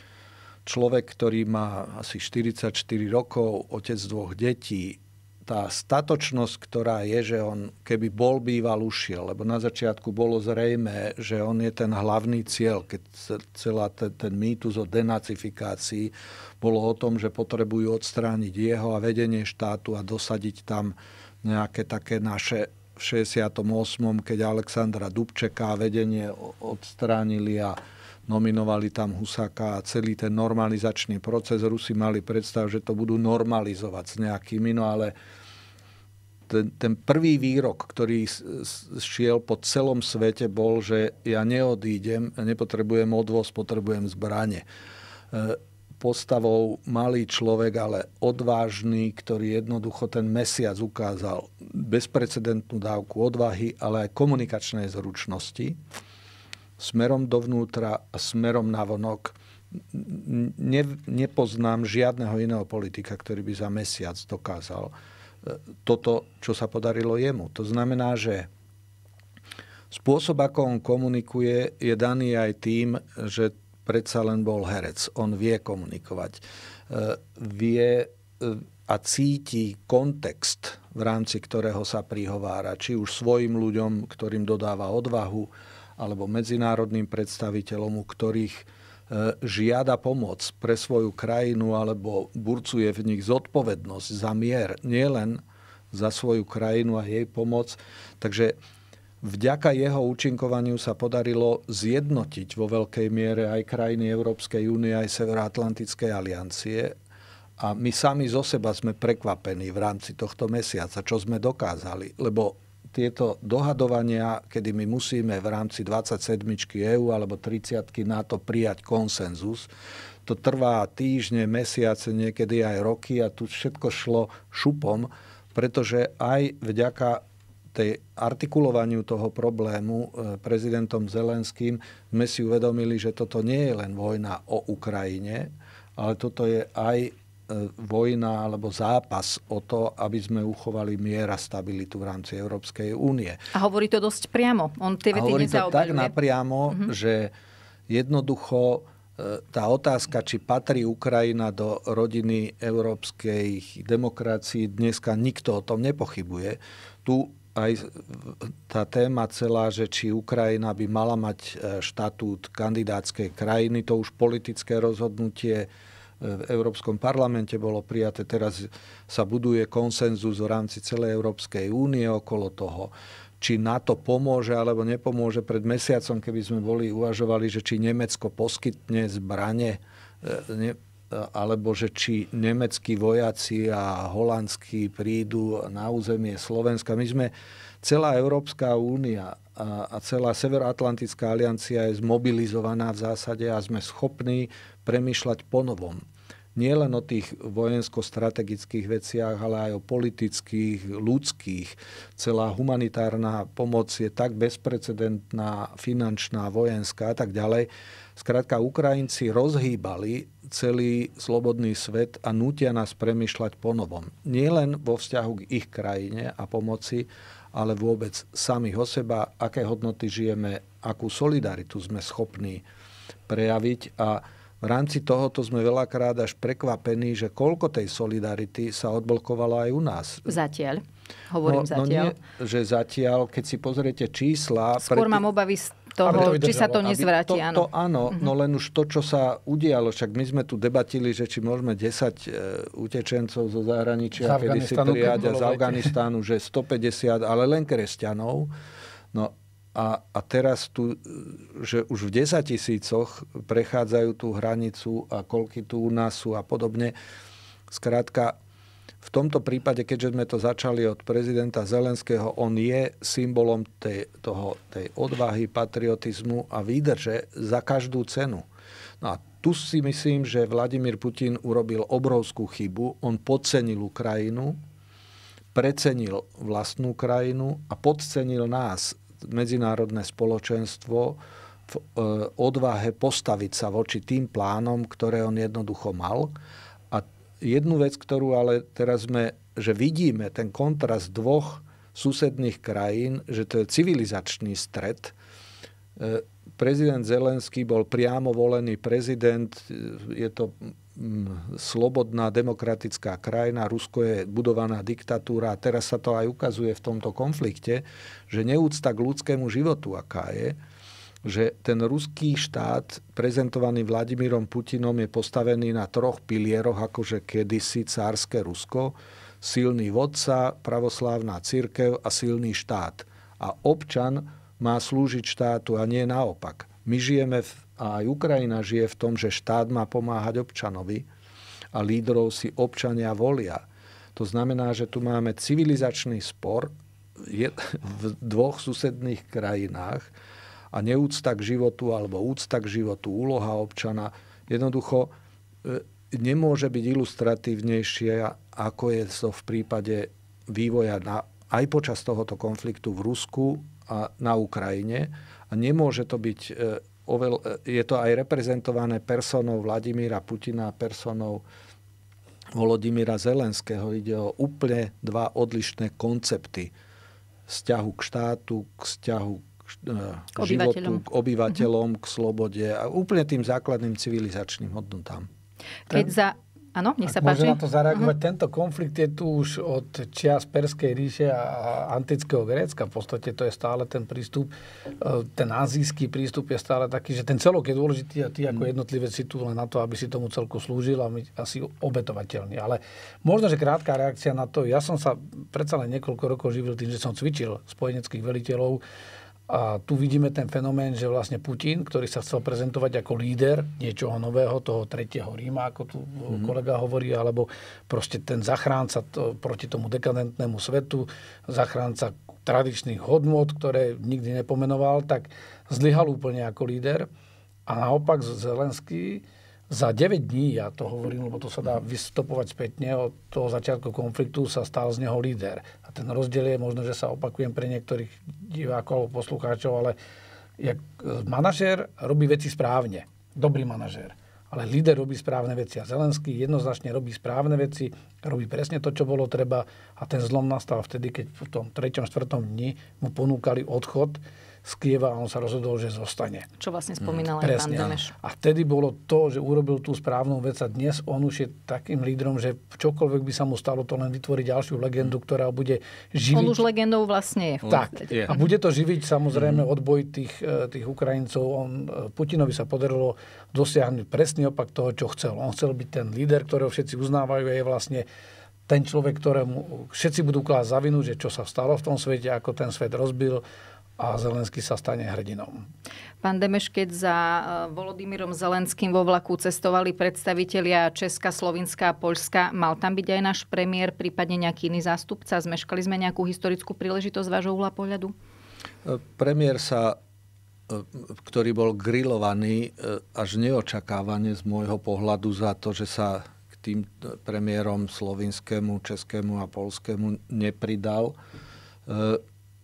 Speaker 2: Človek, ktorý má asi 44 rokov, otec dvoch detí, tá statočnosť, ktorá je, že on keby bol býval ušiel, lebo na začiatku bolo zrejme, že on je ten hlavný cieľ, keď celá ten, ten mýtus o denacifikácii bolo o tom, že potrebujú odstrániť jeho a vedenie štátu a dosadiť tam nejaké také naše v 68., keď Alexandra Dubčeka vedenie odstránili a nominovali tam Husaka a celý ten normalizačný proces. Rusi mali predstav, že to budú normalizovať s nejakými, no ale ten, ten prvý výrok, ktorý šiel po celom svete, bol, že ja neodídem, nepotrebujem odvoz, potrebujem zbranie. E, postavou malý človek, ale odvážny, ktorý jednoducho ten mesiac ukázal bezprecedentnú dávku odvahy, ale aj komunikačnej zručnosti smerom dovnútra a smerom navonok. Ne, nepoznám žiadneho iného politika, ktorý by za mesiac dokázal uh, toto, čo sa podarilo jemu. To znamená, že spôsob, ako on komunikuje, je daný aj tým, že predsa len bol herec. On vie komunikovať. E, vie e, a cíti kontext, v rámci ktorého sa prihovára, či už svojim ľuďom, ktorým dodáva odvahu, alebo medzinárodným predstaviteľom, u ktorých E, žiada pomoc pre svoju krajinu alebo burcuje v nich zodpovednosť za mier, nielen za svoju krajinu a jej pomoc. Takže vďaka jeho účinkovaniu sa podarilo zjednotiť vo veľkej miere aj krajiny Európskej únie, aj Severoatlantickej aliancie. A my sami zo seba sme prekvapení v rámci tohto mesiaca, čo sme dokázali. Lebo tieto dohadovania, kedy my musíme v rámci 27 eÚ alebo 30 na to prijať konsenzus, to trvá týždne, mesiace, niekedy aj roky a tu všetko šlo šupom, pretože aj vďaka tej artikulovaniu toho problému e, prezidentom Zelenským sme si uvedomili, že toto nie je len vojna o Ukrajine, ale toto je aj E, vojna alebo zápas o to, aby sme uchovali mier a stabilitu v rámci Európskej únie.
Speaker 1: A hovorí to dosť priamo. On tie vety hovorí to tak
Speaker 2: napriamo, mm-hmm. že jednoducho e, tá otázka, či patrí Ukrajina do rodiny európskej demokracii, dneska nikto o tom nepochybuje. Tu aj tá téma celá, že či Ukrajina by mala mať e, štatút kandidátskej krajiny, to už politické rozhodnutie v Európskom parlamente bolo prijaté. Teraz sa buduje konsenzus v rámci celej Európskej únie okolo toho či NATO pomôže alebo nepomôže. Pred mesiacom, keby sme boli uvažovali, že či Nemecko poskytne zbranie, e, ne, alebo že či nemeckí vojaci a holandskí prídu na územie Slovenska. My sme celá Európska únia a celá Severoatlantická aliancia je zmobilizovaná v zásade a sme schopní premýšľať ponovom. Nie len o tých vojensko-strategických veciach, ale aj o politických, ľudských. Celá humanitárna pomoc je tak bezprecedentná, finančná, vojenská a tak ďalej. Skrátka, Ukrajinci rozhýbali celý slobodný svet a nutia nás premyšľať ponovom. Nie len vo vzťahu k ich krajine a pomoci, ale vôbec samých o seba, aké hodnoty žijeme, akú solidaritu sme schopní prejaviť a v rámci tohoto sme veľakrát až prekvapení, že koľko tej solidarity sa odblokovalo aj u nás.
Speaker 1: Zatiaľ. Hovorím no, no zatiaľ. No
Speaker 2: nie, že zatiaľ, keď si pozriete čísla... Skôr pre... mám
Speaker 1: obavy z toho, to či sa to nezvráti. To, áno, to,
Speaker 2: áno mm-hmm. no len už to, čo sa udialo. Však my sme tu debatili, že či môžeme 10 uh, e, utečencov zo zahraničia, z kedy si triádia z Afganistánu, že 150, ale len kresťanov. No a, a teraz tu, že už v 10 tisícoch prechádzajú tú hranicu a koľky tu u nás sú a podobne. Skrátka, v tomto prípade, keďže sme to začali od prezidenta Zelenského, on je symbolom tej, toho, tej odvahy, patriotizmu a výdrže za každú cenu. No a tu si myslím, že Vladimír Putin urobil obrovskú chybu. On podcenil Ukrajinu, precenil vlastnú krajinu a podcenil nás medzinárodné spoločenstvo v e, odvahe postaviť sa voči tým plánom, ktoré on jednoducho mal. A jednu vec, ktorú ale teraz sme, že vidíme ten kontrast dvoch susedných krajín, že to je civilizačný stred. E, prezident Zelenský bol priamo volený prezident, e, je to Mm, slobodná, demokratická krajina, Rusko je budovaná diktatúra a teraz sa to aj ukazuje v tomto konflikte, že neúcta k ľudskému životu, aká je, že ten ruský štát prezentovaný Vladimírom Putinom je postavený na troch pilieroch, akože kedysi cárske Rusko, silný vodca, pravoslávna církev a silný štát. A občan má slúžiť štátu a nie naopak. My žijeme v a aj Ukrajina žije v tom, že štát má pomáhať občanovi a lídrov si občania volia. To znamená, že tu máme civilizačný spor v dvoch susedných krajinách a neúcta k životu alebo úcta k životu, úloha občana. Jednoducho e, nemôže byť ilustratívnejšie, ako je to v prípade vývoja na, aj počas tohoto konfliktu v Rusku a na Ukrajine. A nemôže to byť e, oveľ, e, je to aj reprezentované personou Vladimíra Putina a personou Volodimíra Zelenského. Ide o úplne dva odlišné koncepty vzťahu k štátu, k vzťahu k, e, k obyvateľom. životu, k obyvateľom, k slobode a úplne tým základným civilizačným hodnotám.
Speaker 1: Keď za Áno, nech sa Ak páči. Môžem na to
Speaker 3: zareagovať. Uh-huh. Tento konflikt je tu už od čias Perskej ríše a antického Grécka. V podstate to je stále ten prístup, e, ten azijský prístup je stále taký, že ten celok je dôležitý a ty ako mhm. jednotlivé si tu len na to, aby si tomu celku slúžil a my asi obetovateľný. Ale možno, že krátka reakcia na to. Ja som sa predsa len niekoľko rokov živil tým, že som cvičil spojeneckých veliteľov a tu vidíme ten fenomén, že vlastne Putin, ktorý sa chcel prezentovať ako líder niečoho nového, toho tretieho Ríma, ako tu mm-hmm. kolega hovorí, alebo proste ten zachránca to, proti tomu dekadentnému svetu, zachránca tradičných hodnot, ktoré nikdy nepomenoval, tak zlyhal úplne ako líder. A naopak Zelenský za 9 dní, ja to hovorím, lebo to sa dá mhm. vystopovať spätne, od toho začiatku konfliktu sa stal z neho líder. A ten rozdiel je možno, že sa opakujem pre niektorých divákov alebo poslucháčov, ale jak eh, manažér robí veci správne. Dobrý manažér. Ale líder robí správne veci a Zelenský jednoznačne robí správne veci, robí presne to, čo bolo treba a ten zlom nastal vtedy, keď v tom 3. 4. dni mu ponúkali odchod z Kieva a on sa rozhodol, že zostane.
Speaker 1: Čo vlastne spomínal mm. aj pán Demeš.
Speaker 3: A vtedy bolo to, že urobil tú správnu vec a dnes on už je takým lídrom, že čokoľvek by sa mu stalo, to len vytvorí ďalšiu legendu, ktorá bude živiť. On už
Speaker 1: legendou vlastne je. Tak. Yeah. A bude to
Speaker 3: živiť samozrejme odboj tých, e, tých Ukrajincov. On, e, Putinovi sa podarilo dosiahnuť presný opak toho, čo chcel. On chcel byť ten líder, ktorého všetci uznávajú a je vlastne ten človek, ktorému všetci budú klásť za vinu, že čo sa stalo v tom svete, ako ten svet rozbil, a Zelensky sa stane hrdinom.
Speaker 1: Pán Demeš, keď za e, Volodymyrom Zelenským vo vlaku cestovali predstavitelia Česka, Slovenska a Poľska, mal tam byť aj náš premiér, prípadne nejaký iný zástupca? Zmeškali sme nejakú historickú príležitosť z vášho uhla pohľadu?
Speaker 2: E, premiér sa e, ktorý bol grilovaný až neočakávane z môjho pohľadu za to, že sa k tým premiérom slovinskému, českému a polskému nepridal.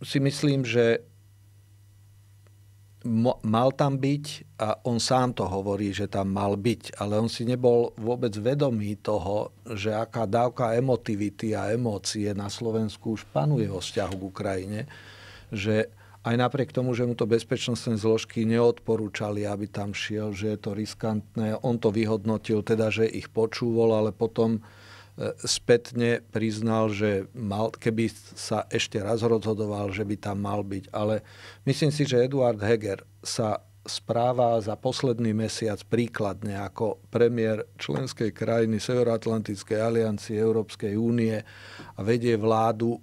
Speaker 2: Si myslím, že mal tam byť a on sám to hovorí, že tam mal byť, ale on si nebol vôbec vedomý toho, že aká dávka emotivity a emócie na Slovensku už panuje vo vzťahu k Ukrajine, že aj napriek tomu, že mu to bezpečnostné zložky neodporúčali, aby tam šiel, že je to riskantné, on to vyhodnotil, teda, že ich počúval, ale potom E, spätne priznal, že mal, keby sa ešte raz rozhodoval, že by tam mal byť. Ale myslím si, že Eduard Heger sa správa za posledný mesiac príkladne ako premiér členskej krajiny Severoatlantickej aliancie Európskej únie a vedie vládu,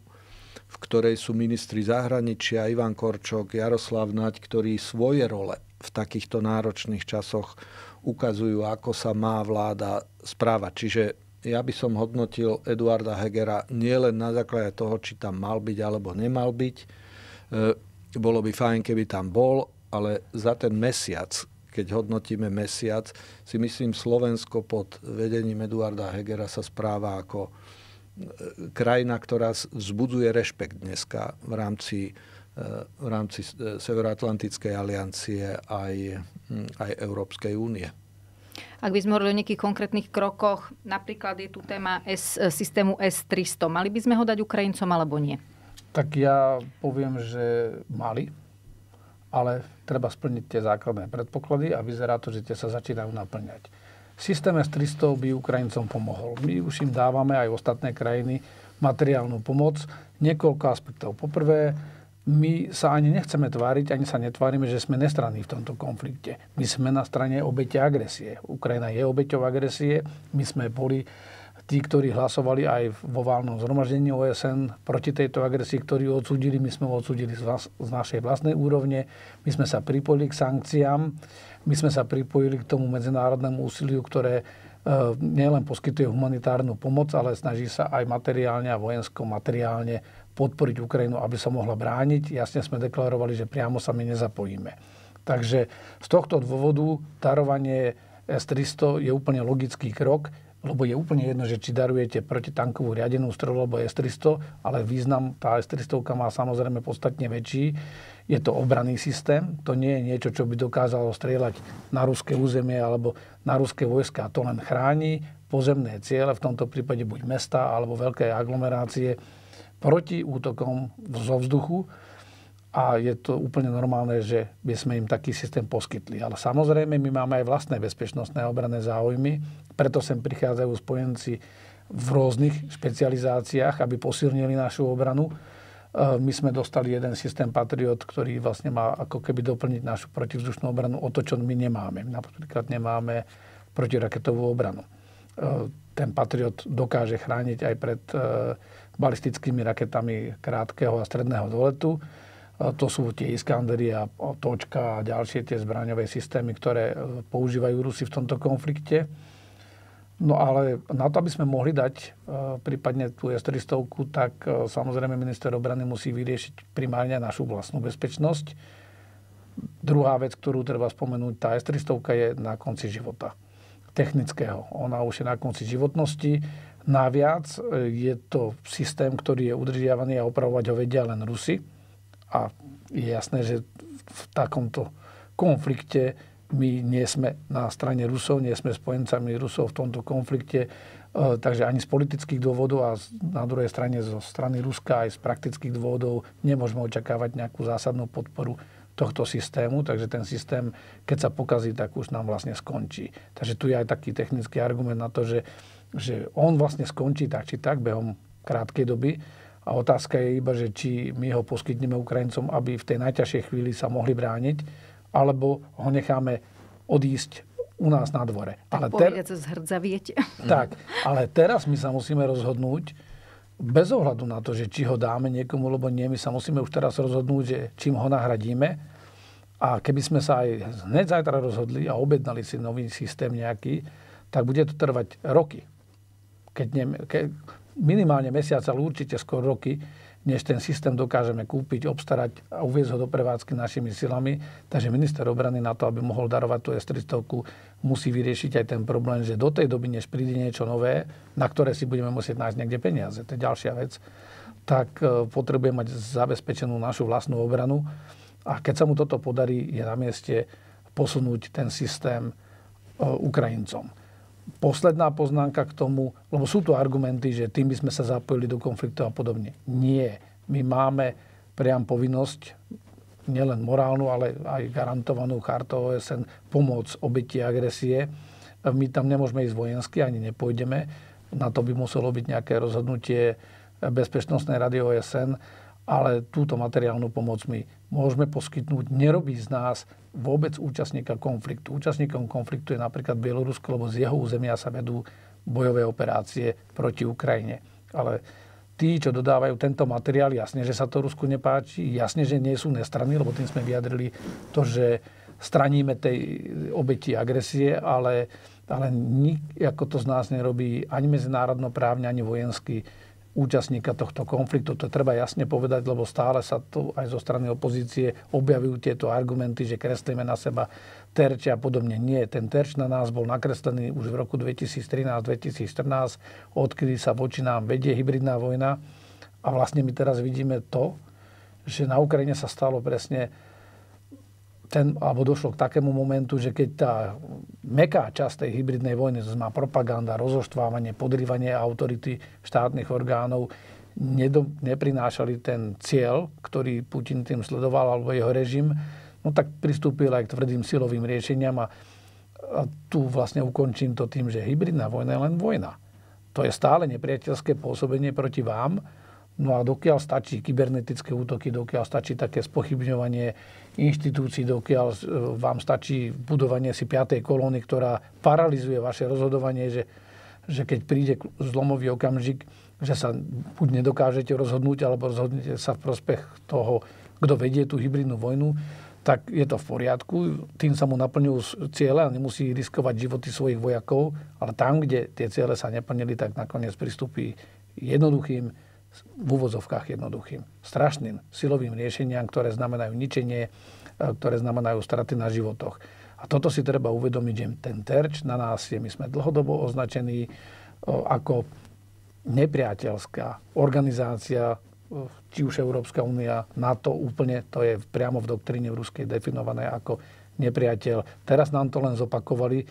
Speaker 2: v ktorej sú ministri zahraničia Ivan Korčok, Jaroslav Naď, ktorí svoje role v takýchto náročných časoch ukazujú, ako sa má vláda správať. Čiže ja by som hodnotil Eduarda Hegera nielen na základe toho, či tam mal byť alebo nemal byť. E, bolo by fajn, keby tam bol, ale za ten mesiac, keď hodnotíme mesiac, si myslím, Slovensko pod vedením Eduarda Hegera sa správa ako e, krajina, ktorá vzbudzuje rešpekt dneska v rámci, e, v rámci Severoatlantickej aliancie aj, aj Európskej únie.
Speaker 1: Ak by sme hovorili o nejakých konkrétnych krokoch, napríklad je tu téma S, e, systému S-300. Mali by sme ho dať Ukrajincom alebo nie?
Speaker 3: Tak ja poviem, že mali, ale treba splniť tie základné predpoklady a vyzerá to, že tie sa začínajú naplňať. Systém S-300 by Ukrajincom pomohol. My už im dávame aj ostatné krajiny materiálnu pomoc. Niekoľko aspektov. Poprvé, my sa ani nechceme tváriť, ani sa netvárime, že sme nestranní v tomto konflikte. My sme na strane obete agresie. Ukrajina je obeťou agresie. My sme boli tí, ktorí hlasovali aj vo válnom zhromaždení OSN proti tejto agresii, ktorí odsudili, my sme odsudili z, vás, z našej vlastnej úrovne, my sme sa pripojili k sankciám, my sme sa pripojili k tomu medzinárodnému úsiliu, ktoré e, nielen poskytuje humanitárnu pomoc, ale snaží sa aj materiálne a vojensko-materiálne podporiť Ukrajinu, aby sa mohla brániť. Jasne sme deklarovali, že priamo sa my nezapojíme. Takže z tohto dôvodu darovanie S-300 je úplne logický krok, lebo je úplne jedno, že či darujete protitankovú riadenú strelu alebo S-300, ale význam tá S-300 má samozrejme podstatne väčší. Je to obranný systém, to nie je niečo, čo by dokázalo strieľať na ruské územie alebo na ruské vojska. To len chráni pozemné ciele, v tomto prípade buď mesta alebo veľké aglomerácie, proti útokom zo vzduchu a je to úplne normálne, že by sme im taký systém poskytli. Ale samozrejme, my máme aj vlastné bezpečnostné a obranné záujmy, preto sem prichádzajú spojenci v rôznych špecializáciách, aby posilnili našu obranu. E, my sme dostali jeden systém Patriot, ktorý vlastne má ako keby doplniť našu protivzdušnú obranu o to, čo my nemáme. Napríklad nemáme protiraketovú obranu. E, ten Patriot dokáže chrániť aj pred e, balistickými raketami krátkeho a stredného doletu. To sú tie Iskandery a Točka a ďalšie tie zbraňové systémy, ktoré e, používajú Rusi v tomto konflikte. No ale na to, aby sme mohli dať e, prípadne tú S-300, tak e, samozrejme minister obrany musí vyriešiť primárne našu vlastnú bezpečnosť. Druhá vec, ktorú treba spomenúť, tá S-300 je na konci života technického. Ona už je na konci životnosti Naviac e, je to systém, ktorý je udržiavaný a opravovať ho vedia len Rusy. A je jasné, že v takomto konflikte my nie sme na strane Rusov, nie sme spojencami Rusov v tomto konflikte, e, takže ani z politických dôvodov a na druhej strane zo strany Ruska aj z praktických dôvodov nemôžeme očakávať nejakú zásadnú podporu tohto systému, takže ten systém, keď sa pokazí, tak už nám vlastne skončí. Takže tu je aj taký technický argument na to, že že on vlastne skončí tak či tak behom krátkej doby a otázka je iba, že či my ho poskytneme Ukrajincom, aby v tej najťažšej chvíli sa mohli brániť, alebo ho necháme odísť u nás na dvore. Tak ale ter...
Speaker 1: viete. Tak,
Speaker 3: ale teraz my sa musíme rozhodnúť, bez ohľadu na to, že či ho dáme niekomu, lebo nie, my sa musíme už teraz rozhodnúť, že čím ho nahradíme. A keby sme sa aj hneď zajtra rozhodli a objednali si nový systém nejaký, tak bude to trvať roky keď ne, ke, minimálne mesiac, ale určite skôr roky, než ten systém dokážeme kúpiť, obstarať a uviezť ho do prevádzky našimi silami. Takže minister obrany na to, aby mohol darovať tú S-300, musí vyriešiť aj ten problém, že do tej doby, než príde niečo nové, na ktoré si budeme musieť nájsť niekde peniaze, to je ďalšia vec, tak e, potrebuje mať zabezpečenú našu vlastnú obranu. A keď sa mu toto podarí, je na mieste posunúť ten systém e, Ukrajincom posledná poznámka k tomu, lebo sú tu argumenty, že tým by sme sa zapojili do konfliktu a podobne. Nie. My máme priam povinnosť, nielen morálnu, ale aj garantovanú chartou OSN, pomoc obeti agresie. My tam nemôžeme ísť vojensky, ani nepôjdeme. Na to by muselo byť nejaké rozhodnutie Bezpečnostnej rady OSN, ale túto materiálnu pomoc my môžeme poskytnúť. Nerobí z nás vôbec účastníka konfliktu. Účastníkom konfliktu je napríklad Bielorusko, lebo z jeho územia sa vedú bojové operácie proti Ukrajine. Ale tí, čo dodávajú tento materiál, jasne, že sa to Rusku nepáči, jasne, že nie sú nestranní, lebo tým sme vyjadrili to, že straníme tej obeti agresie, ale, ale nik, ako to z nás nerobí ani medzinárodnoprávne, ani vojenský účastníka tohto konfliktu. To treba jasne povedať, lebo stále sa tu aj zo strany opozície objavujú tieto argumenty, že kreslíme na seba terč a podobne. Nie, ten terč na nás bol nakreslený už v roku 2013-2014, odkedy sa voči nám vedie hybridná vojna. A vlastne my teraz vidíme to, že na Ukrajine sa stalo presne ten, alebo došlo k takému momentu, že keď tá meká časť tej hybridnej vojny, to znamená propaganda, rozoštvávanie, podrývanie autority štátnych orgánov, nedo, neprinášali ten cieľ, ktorý Putin tým sledoval, alebo jeho režim, no tak pristúpil aj k tvrdým silovým riešeniam a, a tu vlastne ukončím to tým, že hybridná vojna je len vojna. To je stále nepriateľské pôsobenie proti vám, no a dokiaľ stačí kybernetické útoky, dokiaľ stačí také spochybňovanie inštitúcií, dokiaľ e, vám stačí budovanie si piatej kolóny, ktorá paralizuje vaše rozhodovanie, že, že keď príde zlomový okamžik, že sa buď nedokážete rozhodnúť, alebo rozhodnete sa v prospech toho, kto vedie tú hybridnú vojnu, tak je to v poriadku. Tým sa mu naplňujú ciele a nemusí riskovať životy svojich vojakov, ale tam, kde tie ciele sa neplnili, tak nakoniec pristúpi jednoduchým v úvozovkách jednoduchým, strašným silovým riešeniam, ktoré znamenajú ničenie, e, ktoré znamenajú straty na životoch. A toto si treba uvedomiť, že ten terč na nás je, my sme dlhodobo označení e, ako nepriateľská organizácia, e, či už Európska únia, NATO úplne, to je priamo v doktríne v ruskej definované ako nepriateľ. Teraz nám to len zopakovali,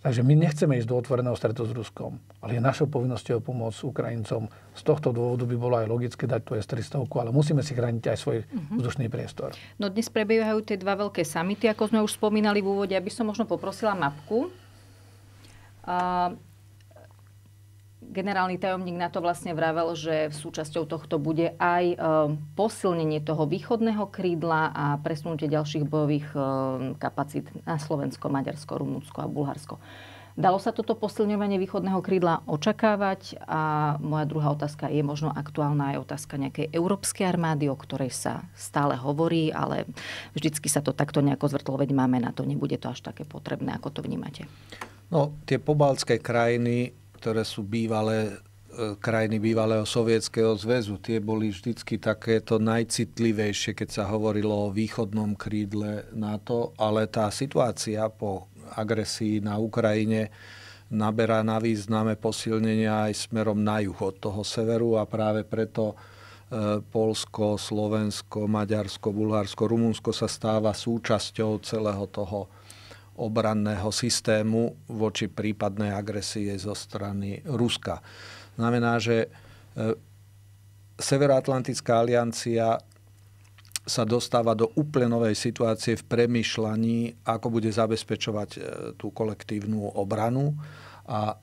Speaker 3: Takže my nechceme ísť do otvoreného stretu s Ruskom, ale je našou povinnosťou pomôcť Ukrajincom. Z tohto dôvodu by bolo aj logické dať tú S-300, ale musíme si chrániť aj svoj uh-huh. vzdušný priestor.
Speaker 1: No dnes prebiehajú tie dva veľké samity, ako sme už spomínali v úvode. Aby som možno poprosila mapku generálny tajomník na to vlastne vravel, že súčasťou tohto bude aj e, posilnenie toho východného krídla a presunutie ďalších bojových e, kapacít na Slovensko, Maďarsko, Rumunsko a Bulharsko. Dalo sa toto posilňovanie východného krídla očakávať? A moja druhá otázka je možno aktuálna aj otázka nejakej európskej armády, o ktorej sa stále hovorí, ale vždycky sa to takto nejako zvrtlo, veď máme na to, nebude to až také potrebné, ako to vnímate.
Speaker 2: No, tie pobaltské krajiny ktoré sú bývalé e, krajiny bývalého sovietského zväzu. Tie boli vždycky takéto najcitlivejšie, keď sa hovorilo o východnom krídle NATO, ale tá situácia po agresii na Ukrajine naberá na význame posilnenia aj smerom na juh od toho severu a práve preto e, Polsko, Slovensko, Maďarsko, Bulharsko, Rumunsko sa stáva súčasťou celého toho obranného systému voči prípadnej agresie zo strany Ruska. Znamená, že e, Severoatlantická aliancia sa dostáva do úplne novej situácie v premyšľaní, ako bude zabezpečovať e, tú kolektívnu obranu a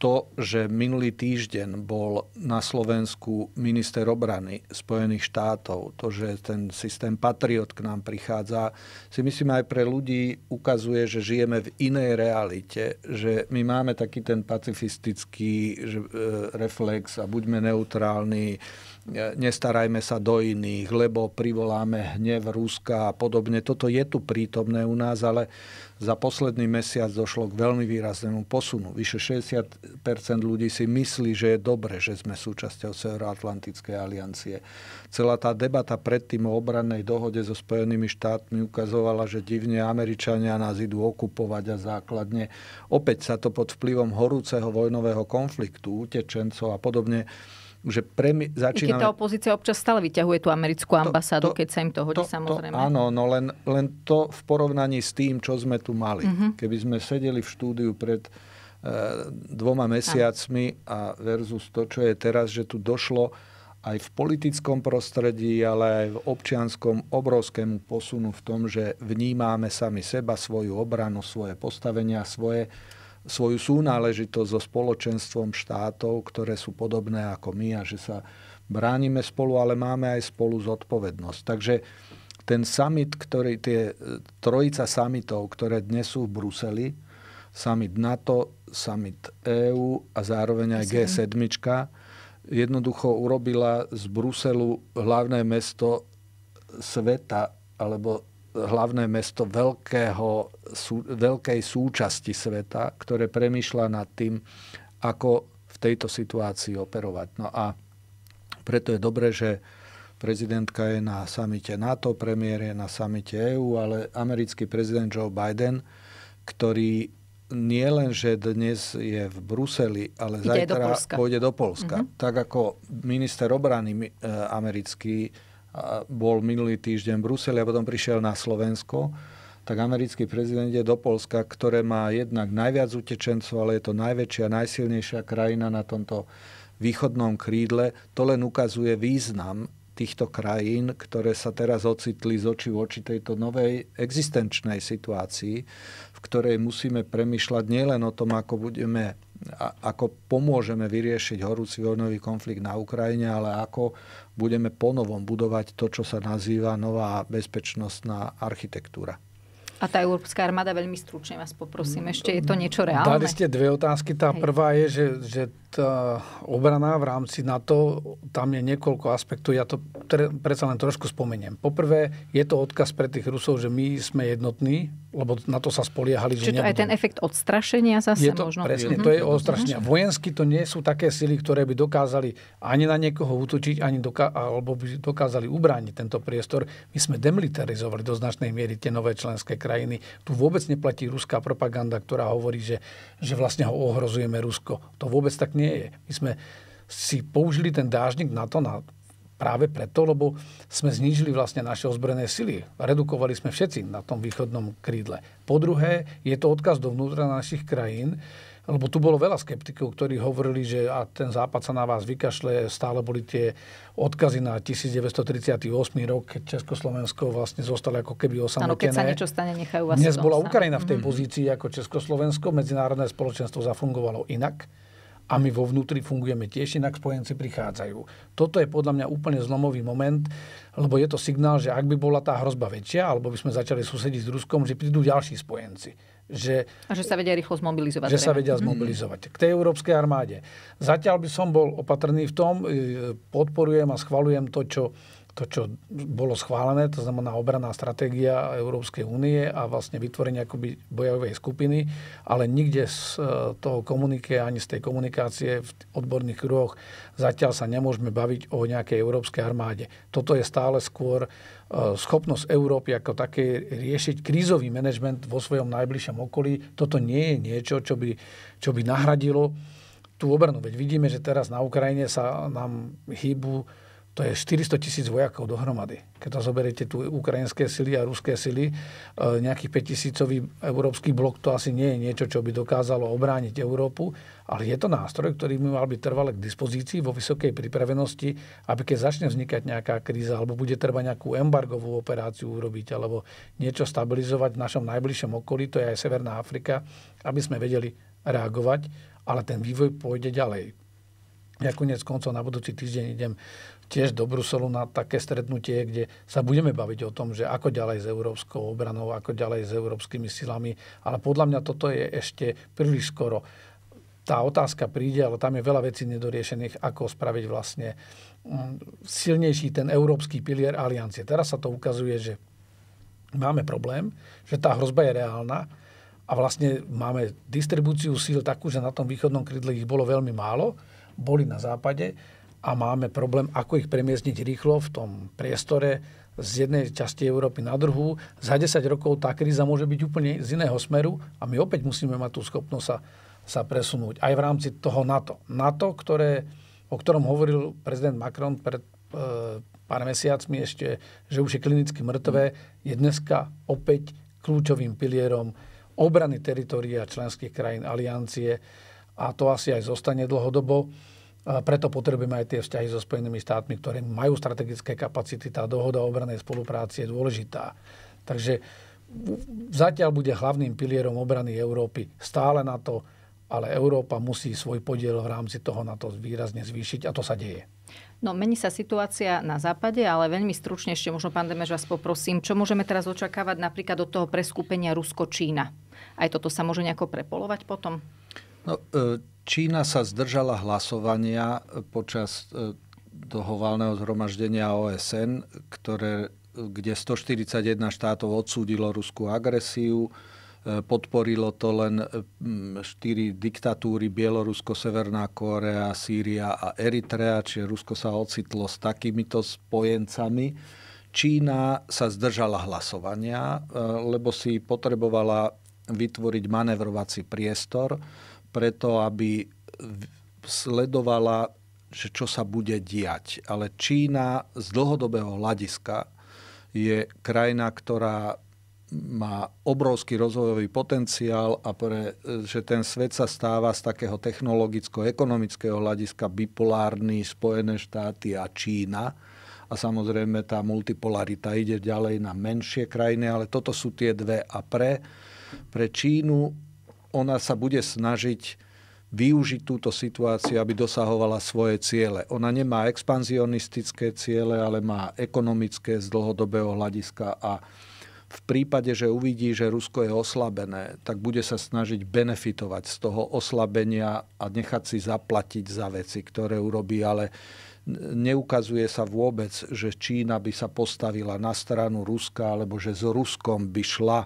Speaker 2: to, že minulý týždeň bol na Slovensku minister obrany Spojených štátov, to, že ten systém Patriot k nám prichádza, si myslím aj pre ľudí ukazuje, že žijeme v inej realite, že my máme taký ten pacifistický e, reflex a buďme neutrálni, E, nestarajme sa do iných, lebo privoláme hnev Ruska a podobne. Toto je tu prítomné u nás, ale za posledný mesiac došlo k veľmi výraznému posunu. Vyše 60 ľudí si myslí, že je dobre, že sme súčasťou Severoatlantickej aliancie. Celá tá debata predtým o obrannej dohode so Spojenými štátmi ukazovala, že divne Američania nás idú okupovať a základne. Opäť sa to pod vplyvom horúceho vojnového konfliktu, utečencov a podobne že my začíname... Keď tá
Speaker 1: opozícia občas stále vyťahuje tú americkú ambasádu, to, to, keď sa im to hodí, to, samozrejme. To, áno,
Speaker 2: no len, len to v porovnaní s tým, čo sme tu mali. Mm-hmm. Keby sme sedeli v štúdiu pred e, dvoma mesiacmi a versus to, čo je teraz, že tu došlo aj v politickom prostredí, ale aj v občianskom obrovskému posunu v tom, že vnímame sami seba, svoju obranu, svoje postavenia, svoje svoju súnáležitosť so spoločenstvom štátov, ktoré sú podobné ako my a že sa bránime spolu, ale máme aj spolu zodpovednosť. Takže ten summit, ktorý, tie e, trojica summitov, ktoré dnes sú v Bruseli, summit NATO, summit EÚ a zároveň aj G7, jednoducho urobila z Bruselu hlavné mesto sveta alebo hlavné mesto veľkého, sú, veľkej súčasti sveta, ktoré premyšľa nad tým, ako v tejto situácii operovať. No a preto je dobré, že prezidentka je na samite NATO, premiér je na samite EÚ, ale americký prezident Joe Biden, ktorý nie len, že dnes je v Bruseli, ale Ide zajtra do Polska. pôjde do Polska. Mm-hmm. Tak ako minister obrany eh, americký bol minulý týždeň v Bruseli a potom prišiel na Slovensko, tak americký prezident je do Polska, ktoré má jednak najviac utečencov, ale je to najväčšia, najsilnejšia krajina na tomto východnom krídle. To len ukazuje význam týchto krajín, ktoré sa teraz ocitli z očí v oči tejto novej existenčnej situácii, v ktorej musíme premyšľať nielen o tom, ako budeme a ako pomôžeme vyriešiť horúci vojnový konflikt na Ukrajine, ale ako budeme ponovom budovať to, čo sa nazýva nová bezpečnostná architektúra.
Speaker 1: A tá Európska armáda, veľmi stručne vás poprosím, mm. ešte je to niečo reálne? Dali ste
Speaker 3: dve otázky. Tá Hej. prvá je, že, že tá obrana v rámci NATO, tam je niekoľko aspektov, ja to tre, predsa len trošku spomeniem. Poprvé, je to odkaz pre tých Rusov, že my sme jednotní, lebo na to sa spoliehali. Čiže že to nebudú. aj ten
Speaker 1: efekt odstrašenia zase je to, možno? Presne, mm-hmm. to je mhm. odstrašenia. Mhm.
Speaker 3: Vojensky to nie sú také sily, ktoré by dokázali ani na niekoho útočiť, ani doka- alebo by dokázali ubrániť tento priestor. My sme demilitarizovali do značnej miery tie nové členské krajiny krajiny. Tu vôbec neplatí ruská propaganda, ktorá hovorí, že, že vlastne ho ohrozujeme Rusko. To vôbec tak nie je. My sme si použili ten dážnik na to, na práve preto, lebo sme znížili vlastne naše ozbrojené sily. Redukovali sme všetci na tom východnom krídle. Po druhé, je to odkaz dovnútra našich krajín, lebo tu bolo veľa skeptikov, ktorí hovorili, že a ten západ sa na vás vykašle, stále boli tie odkazy na 1938 rok, keď Československo vlastne zostalo ako keby osamotené. Áno, keď sa niečo
Speaker 1: stane, nechajú vás Dnes bola Ukrajina v tej mm-hmm.
Speaker 3: pozícii ako Československo, medzinárodné spoločenstvo zafungovalo inak a my vo vnútri fungujeme tiež, inak spojenci prichádzajú. Toto je podľa mňa úplne zlomový moment, lebo je to signál, že ak by bola tá hrozba väčšia, alebo by sme začali susediť s Ruskom, že prídu ďalší spojenci. Že,
Speaker 1: a že sa vedia rýchlo zmobilizovať. Že sa teda. vedia mhm. zmobilizovať.
Speaker 3: K tej európskej armáde. Zatiaľ by som bol opatrný v tom, e, podporujem a schvalujem to, čo to, čo bolo schválené, to znamená obraná stratégia Európskej únie a vlastne vytvorenie akoby bojovej skupiny, ale nikde z e, toho komunike ani z tej komunikácie v odborných kruhoch zatiaľ sa nemôžeme baviť o nejakej európskej armáde. Toto je stále skôr e, schopnosť Európy ako také riešiť krízový manažment vo svojom najbližšom okolí. Toto nie je niečo, čo by, čo by nahradilo tú obranu. Veď vidíme, že teraz na Ukrajine sa nám hýbu to je 400 tisíc vojakov dohromady. Keď to zoberiete tu ukrajinské sily a ruské sily, e, nejaký 5 tisícový európsky blok, to asi nie je niečo, čo by dokázalo obrániť Európu, ale je to nástroj, ktorý by mal byť trvale k dispozícii vo vysokej pripravenosti, aby keď začne vznikať nejaká kríza, alebo bude treba nejakú embargovú operáciu urobiť, alebo niečo stabilizovať v našom najbližšom okolí, to je aj Severná Afrika, aby sme vedeli reagovať, ale ten vývoj pôjde ďalej. Ja konec koncov na budúci týždeň idem tiež do Bruselu na také stretnutie, kde sa budeme baviť o tom, že ako ďalej s európskou obranou, ako ďalej s európskymi silami. Ale podľa mňa toto je ešte príliš skoro. Tá otázka príde, ale tam je veľa vecí nedoriešených, ako spraviť vlastne mm, silnejší ten európsky pilier aliancie. Teraz sa to ukazuje, že máme problém, že tá hrozba je reálna, a vlastne máme distribúciu síl takú, že na tom východnom krydle ich bolo veľmi málo, boli na západe a máme problém, ako ich premiesniť rýchlo v tom priestore z jednej časti Európy na druhú. Za 10 rokov tá kríza môže byť úplne z iného smeru a my opäť musíme mať tú schopnosť sa, sa presunúť aj v rámci toho NATO. NATO, ktoré, o ktorom hovoril prezident Macron pred e, pár mesiacmi ešte, že už je klinicky mŕtvé, je dneska opäť kľúčovým pilierom obrany teritoria členských krajín aliancie a to asi aj zostane dlhodobo. Preto potrebujeme aj tie vzťahy so Spojenými štátmi, ktoré majú strategické kapacity. Tá dohoda o obranej spolupráci je dôležitá. Takže zatiaľ bude hlavným pilierom obrany Európy stále na to, ale Európa musí svoj podiel v rámci toho na to výrazne zvýšiť a to sa deje.
Speaker 1: No, mení sa situácia na západe, ale veľmi stručne ešte možno, pán Demež, vás poprosím, čo môžeme teraz očakávať napríklad od toho preskúpenia Rusko-Čína? Aj toto sa môže nejako prepolovať potom?
Speaker 2: No, e- Čína sa zdržala hlasovania e, počas toho e, valného zhromaždenia OSN, ktoré, e, kde 141 štátov odsúdilo ruskú agresiu. Podporilo to len štyri diktatúry, Bielorusko, Severná Kórea, Sýria a Eritrea, čiže Rusko sa ocitlo s takýmito spojencami. Čína sa zdržala hlasovania, lebo si potrebovala vytvoriť manevrovací priestor preto, aby sledovala, že čo sa bude diať. Ale Čína z dlhodobého hľadiska je krajina, ktorá má obrovský rozvojový potenciál a pre, že ten svet sa stáva z takého technologicko-ekonomického hľadiska bipolárny Spojené štáty a Čína. A samozrejme tá multipolarita ide ďalej na menšie krajiny, ale toto sú tie dve. A pre, pre Čínu ona sa bude snažiť využiť túto situáciu, aby dosahovala svoje ciele. Ona nemá expanzionistické ciele, ale má ekonomické z dlhodobého hľadiska a v prípade, že uvidí, že Rusko je oslabené, tak bude sa snažiť benefitovať z toho oslabenia a nechať si zaplatiť za veci, ktoré urobí, ale neukazuje sa vôbec, že Čína by sa postavila na stranu Ruska alebo že s Ruskom by šla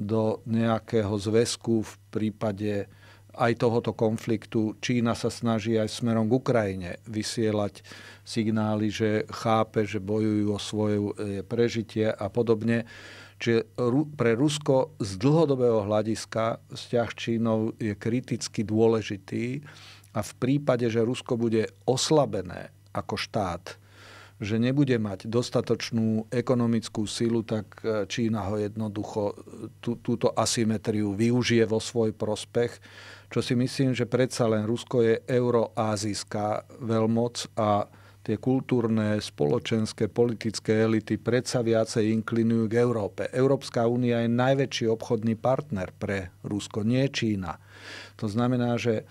Speaker 2: do nejakého zväzku v prípade aj tohoto konfliktu. Čína sa snaží aj smerom k Ukrajine vysielať signály, že chápe, že bojujú o svoje e, prežitie a podobne. Čiže pre Rusko z dlhodobého hľadiska vzťah Čínov je kriticky dôležitý a v prípade, že Rusko bude oslabené ako štát, že nebude mať dostatočnú ekonomickú silu, tak e, Čína ho jednoducho e, tú, túto asymetriu využije vo svoj prospech, čo si myslím, že predsa len Rusko je euroázijská veľmoc a tie kultúrne, spoločenské, politické elity predsa viacej inklinujú k Európe. Európska únia je najväčší obchodný partner pre Rusko, nie Čína. To znamená, že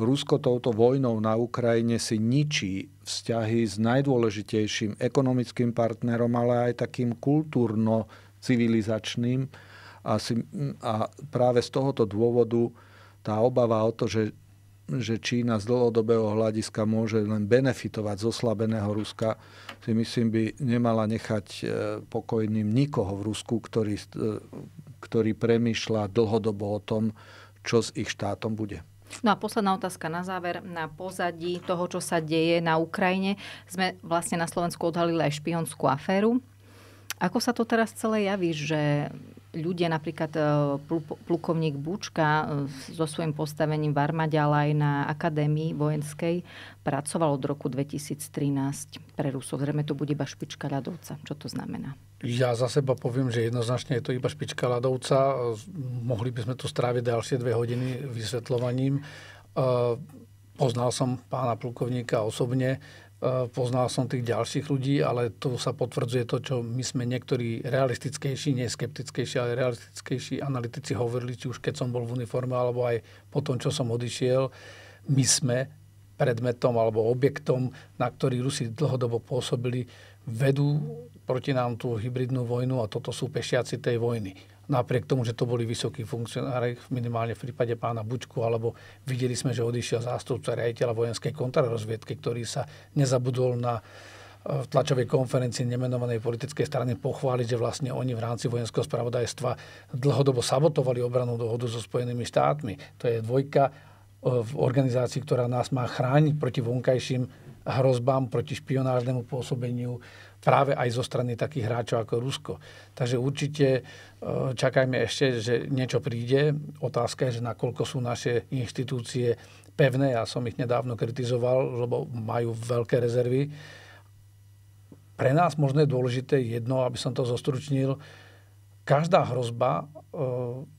Speaker 2: Rusko touto vojnou na Ukrajine si ničí vzťahy s najdôležitejším ekonomickým partnerom, ale aj takým kultúrno-civilizačným. A, si, a práve z tohoto dôvodu tá obava o to, že, že Čína z dlhodobého hľadiska môže len benefitovať z oslabeného Ruska, si myslím, by nemala nechať e, pokojným nikoho v Rusku, ktorý, e, ktorý premýšľa dlhodobo o tom, čo s ich štátom bude.
Speaker 1: No a posledná otázka na záver. Na pozadí toho, čo sa deje na Ukrajine, sme vlastne na Slovensku odhalili aj špionskú aféru. Ako sa to teraz celé javí, že ľudia, napríklad e, plukovník Bučka e, so svojím postavením v armáde, ale aj na akadémii vojenskej, pracoval od roku 2013 pre Rusov. Zrejme to bude iba špička ľadovca. Čo to znamená?
Speaker 3: Ja za seba poviem, že jednoznačne je to iba špička ľadovca. Mohli by sme tu stráviť ďalšie dve hodiny vysvetľovaním. E, poznal som pána plukovníka osobne, e, poznal som tých ďalších ľudí, ale tu sa potvrdzuje to, čo my sme niektorí realistickejší, nie skeptickejší, ale realistickejší analytici hovorili, či už keď som bol v uniforme, alebo aj po tom, čo som odišiel. My sme predmetom alebo objektom, na ktorý Rusi dlhodobo pôsobili, vedú proti nám tú hybridnú vojnu a toto sú pešiaci tej vojny. Napriek tomu, že to boli vysokí funkcionári, minimálne v prípade pána Bučku, alebo videli sme, že odišiel zástupca riaditeľa vojenskej kontrarozviedky, ktorý sa nezabudol na e, v tlačovej konferencii nemenovanej politickej strany pochváliť, že vlastne oni v rámci vojenského spravodajstva dlhodobo sabotovali obranú dohodu so Spojenými štátmi. To je dvojka e, v organizácii, ktorá nás má chrániť proti vonkajším hrozbám proti špionážnemu pôsobeniu práve aj zo strany takých hráčov ako Rusko. Takže určite e, čakajme ešte, že niečo príde. Otázka je, že nakoľko sú naše inštitúcie pevné. Ja som ich nedávno kritizoval, lebo majú veľké rezervy. Pre nás možno je dôležité jedno, aby som to zostručnil. Každá hrozba e,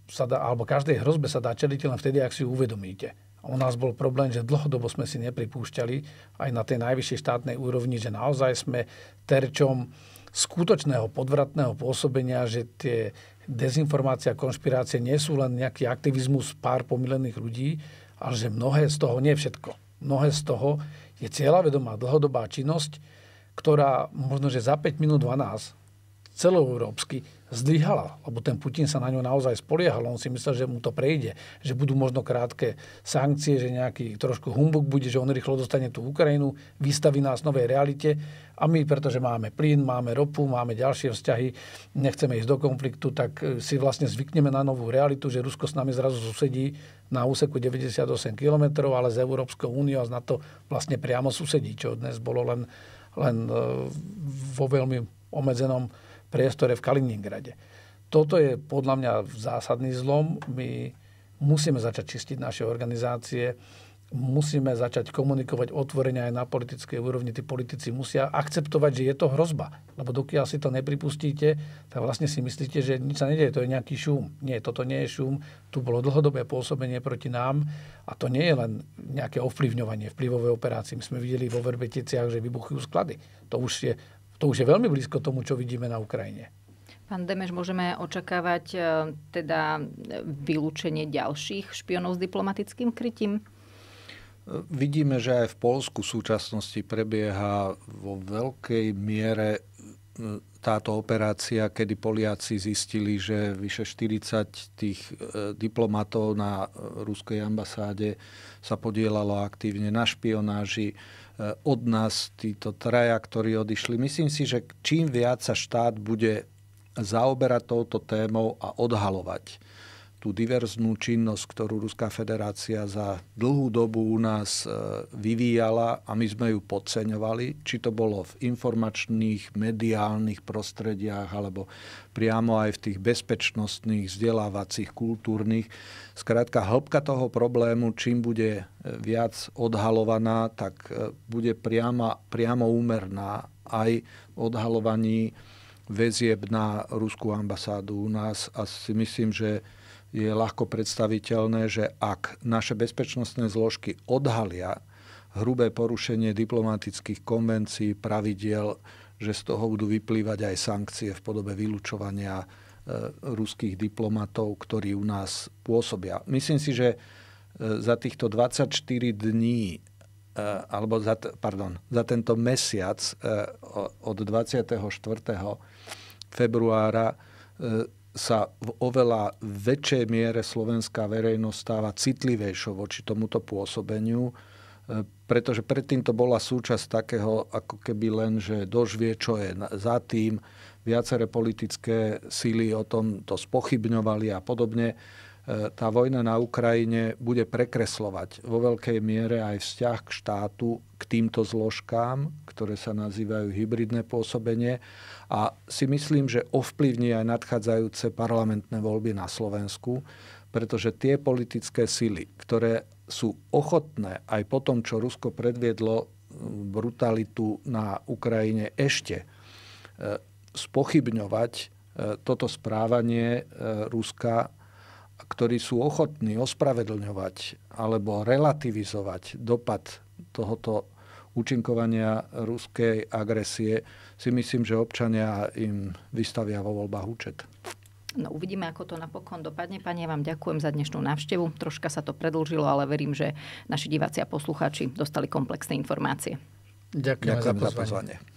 Speaker 3: sa dá, alebo každej hrozbe sa dá čeliť len vtedy, ak si ju uvedomíte u nás bol problém, že dlhodobo sme si nepripúšťali aj na tej najvyššej štátnej úrovni, že naozaj sme terčom skutočného podvratného pôsobenia, že tie dezinformácie a konšpirácie nie sú len nejaký aktivizmus pár pomilených ľudí, ale že mnohé z toho, nie všetko, mnohé z toho je cieľavedomá dlhodobá činnosť, ktorá možno, že za 5 minút 12 celoeurópsky zdvíhala, lebo ten Putin sa na ňu naozaj spoliehal. On si myslel, že mu to prejde, že budú možno krátke sankcie, že nejaký trošku humbuk bude, že on rýchlo dostane tú Ukrajinu, vystaví nás novej realite a my, pretože máme plyn, máme ropu, máme ďalšie vzťahy, nechceme ísť do konfliktu, tak e, si vlastne zvykneme na novú realitu, že Rusko s nami zrazu susedí na úseku 98 km, ale z Európskou úniou a z NATO vlastne priamo susedí, čo dnes bolo len, len e, vo veľmi omedzenom priestore v Kaliningrade. Toto je podľa mňa zásadný zlom. My musíme začať čistiť naše organizácie, musíme začať komunikovať otvorenia aj na politickej úrovni. Tí politici musia akceptovať, že je to hrozba. Lebo dokiaľ si to nepripustíte, tak vlastne si myslíte, že nič sa nedieje, to je nejaký šum. Nie, toto nie je šum. Tu bolo dlhodobé pôsobenie proti nám a to nie je len nejaké ovplyvňovanie vplyvové operácie. My sme videli vo Verbeticiach, že vybuchujú sklady. To už je to už je veľmi blízko tomu, čo vidíme na Ukrajine.
Speaker 1: Pán Demeš, môžeme očakávať e, teda vylúčenie ďalších špionov s diplomatickým krytím? E,
Speaker 2: vidíme, že aj v Polsku v súčasnosti prebieha vo veľkej miere e, táto operácia, kedy Poliaci zistili, že vyše 40 tých diplomatov na ruskej ambasáde sa podielalo aktívne na špionáži Eh, od nás títo traja, ktorí odišli. Myslím si, že čím viac sa štát bude zaoberať touto témou a odhalovať, tú diverznú činnosť, ktorú Ruská federácia za dlhú dobu u nás e, vyvíjala a my sme ju podceňovali, či to bolo v informačných, mediálnych prostrediach alebo priamo aj v tých bezpečnostných, vzdelávacích, kultúrnych. Skrátka, hĺbka toho problému, čím bude e, viac odhalovaná, tak e, bude priama, priamo úmerná aj odhalovaní väzieb na ruskú ambasádu u nás a si myslím, že je ľahko predstaviteľné, že ak naše bezpečnostné zložky odhalia hrubé porušenie diplomatických konvencií, pravidiel, že z toho budú vyplývať aj sankcie v podobe vylúčovania e, ruských diplomatov, ktorí u nás pôsobia. Myslím si, že e, za týchto 24 dní, e, alebo za, pardon, za tento mesiac od 24. februára sa v oveľa väčšej miere slovenská verejnosť stáva citlivejšou voči tomuto pôsobeniu, e, pretože predtým to bola súčasť takého, ako keby len, že dožvie, čo je za tým. Viaceré politické síly o tom to spochybňovali a podobne. E, tá vojna na Ukrajine bude prekreslovať vo veľkej miere aj vzťah k štátu k týmto zložkám, ktoré sa nazývajú hybridné pôsobenie a si myslím, že ovplyvní aj nadchádzajúce parlamentné voľby na Slovensku, pretože tie politické sily, ktoré sú ochotné aj po tom, čo Rusko predviedlo brutalitu na Ukrajine ešte e, spochybňovať e, toto správanie Ruska ktorí sú ochotní ospravedlňovať alebo relativizovať dopad tohoto účinkovania ruskej agresie, si myslím, že občania im vystavia vo voľbách účet.
Speaker 1: No uvidíme, ako to napokon dopadne. Pani ja vám ďakujem za dnešnú návštevu. Troška sa to predlžilo, ale verím, že naši diváci a poslucháči dostali komplexné informácie. Ďakujem, ďakujem za pozvanie. Za
Speaker 2: pozvanie.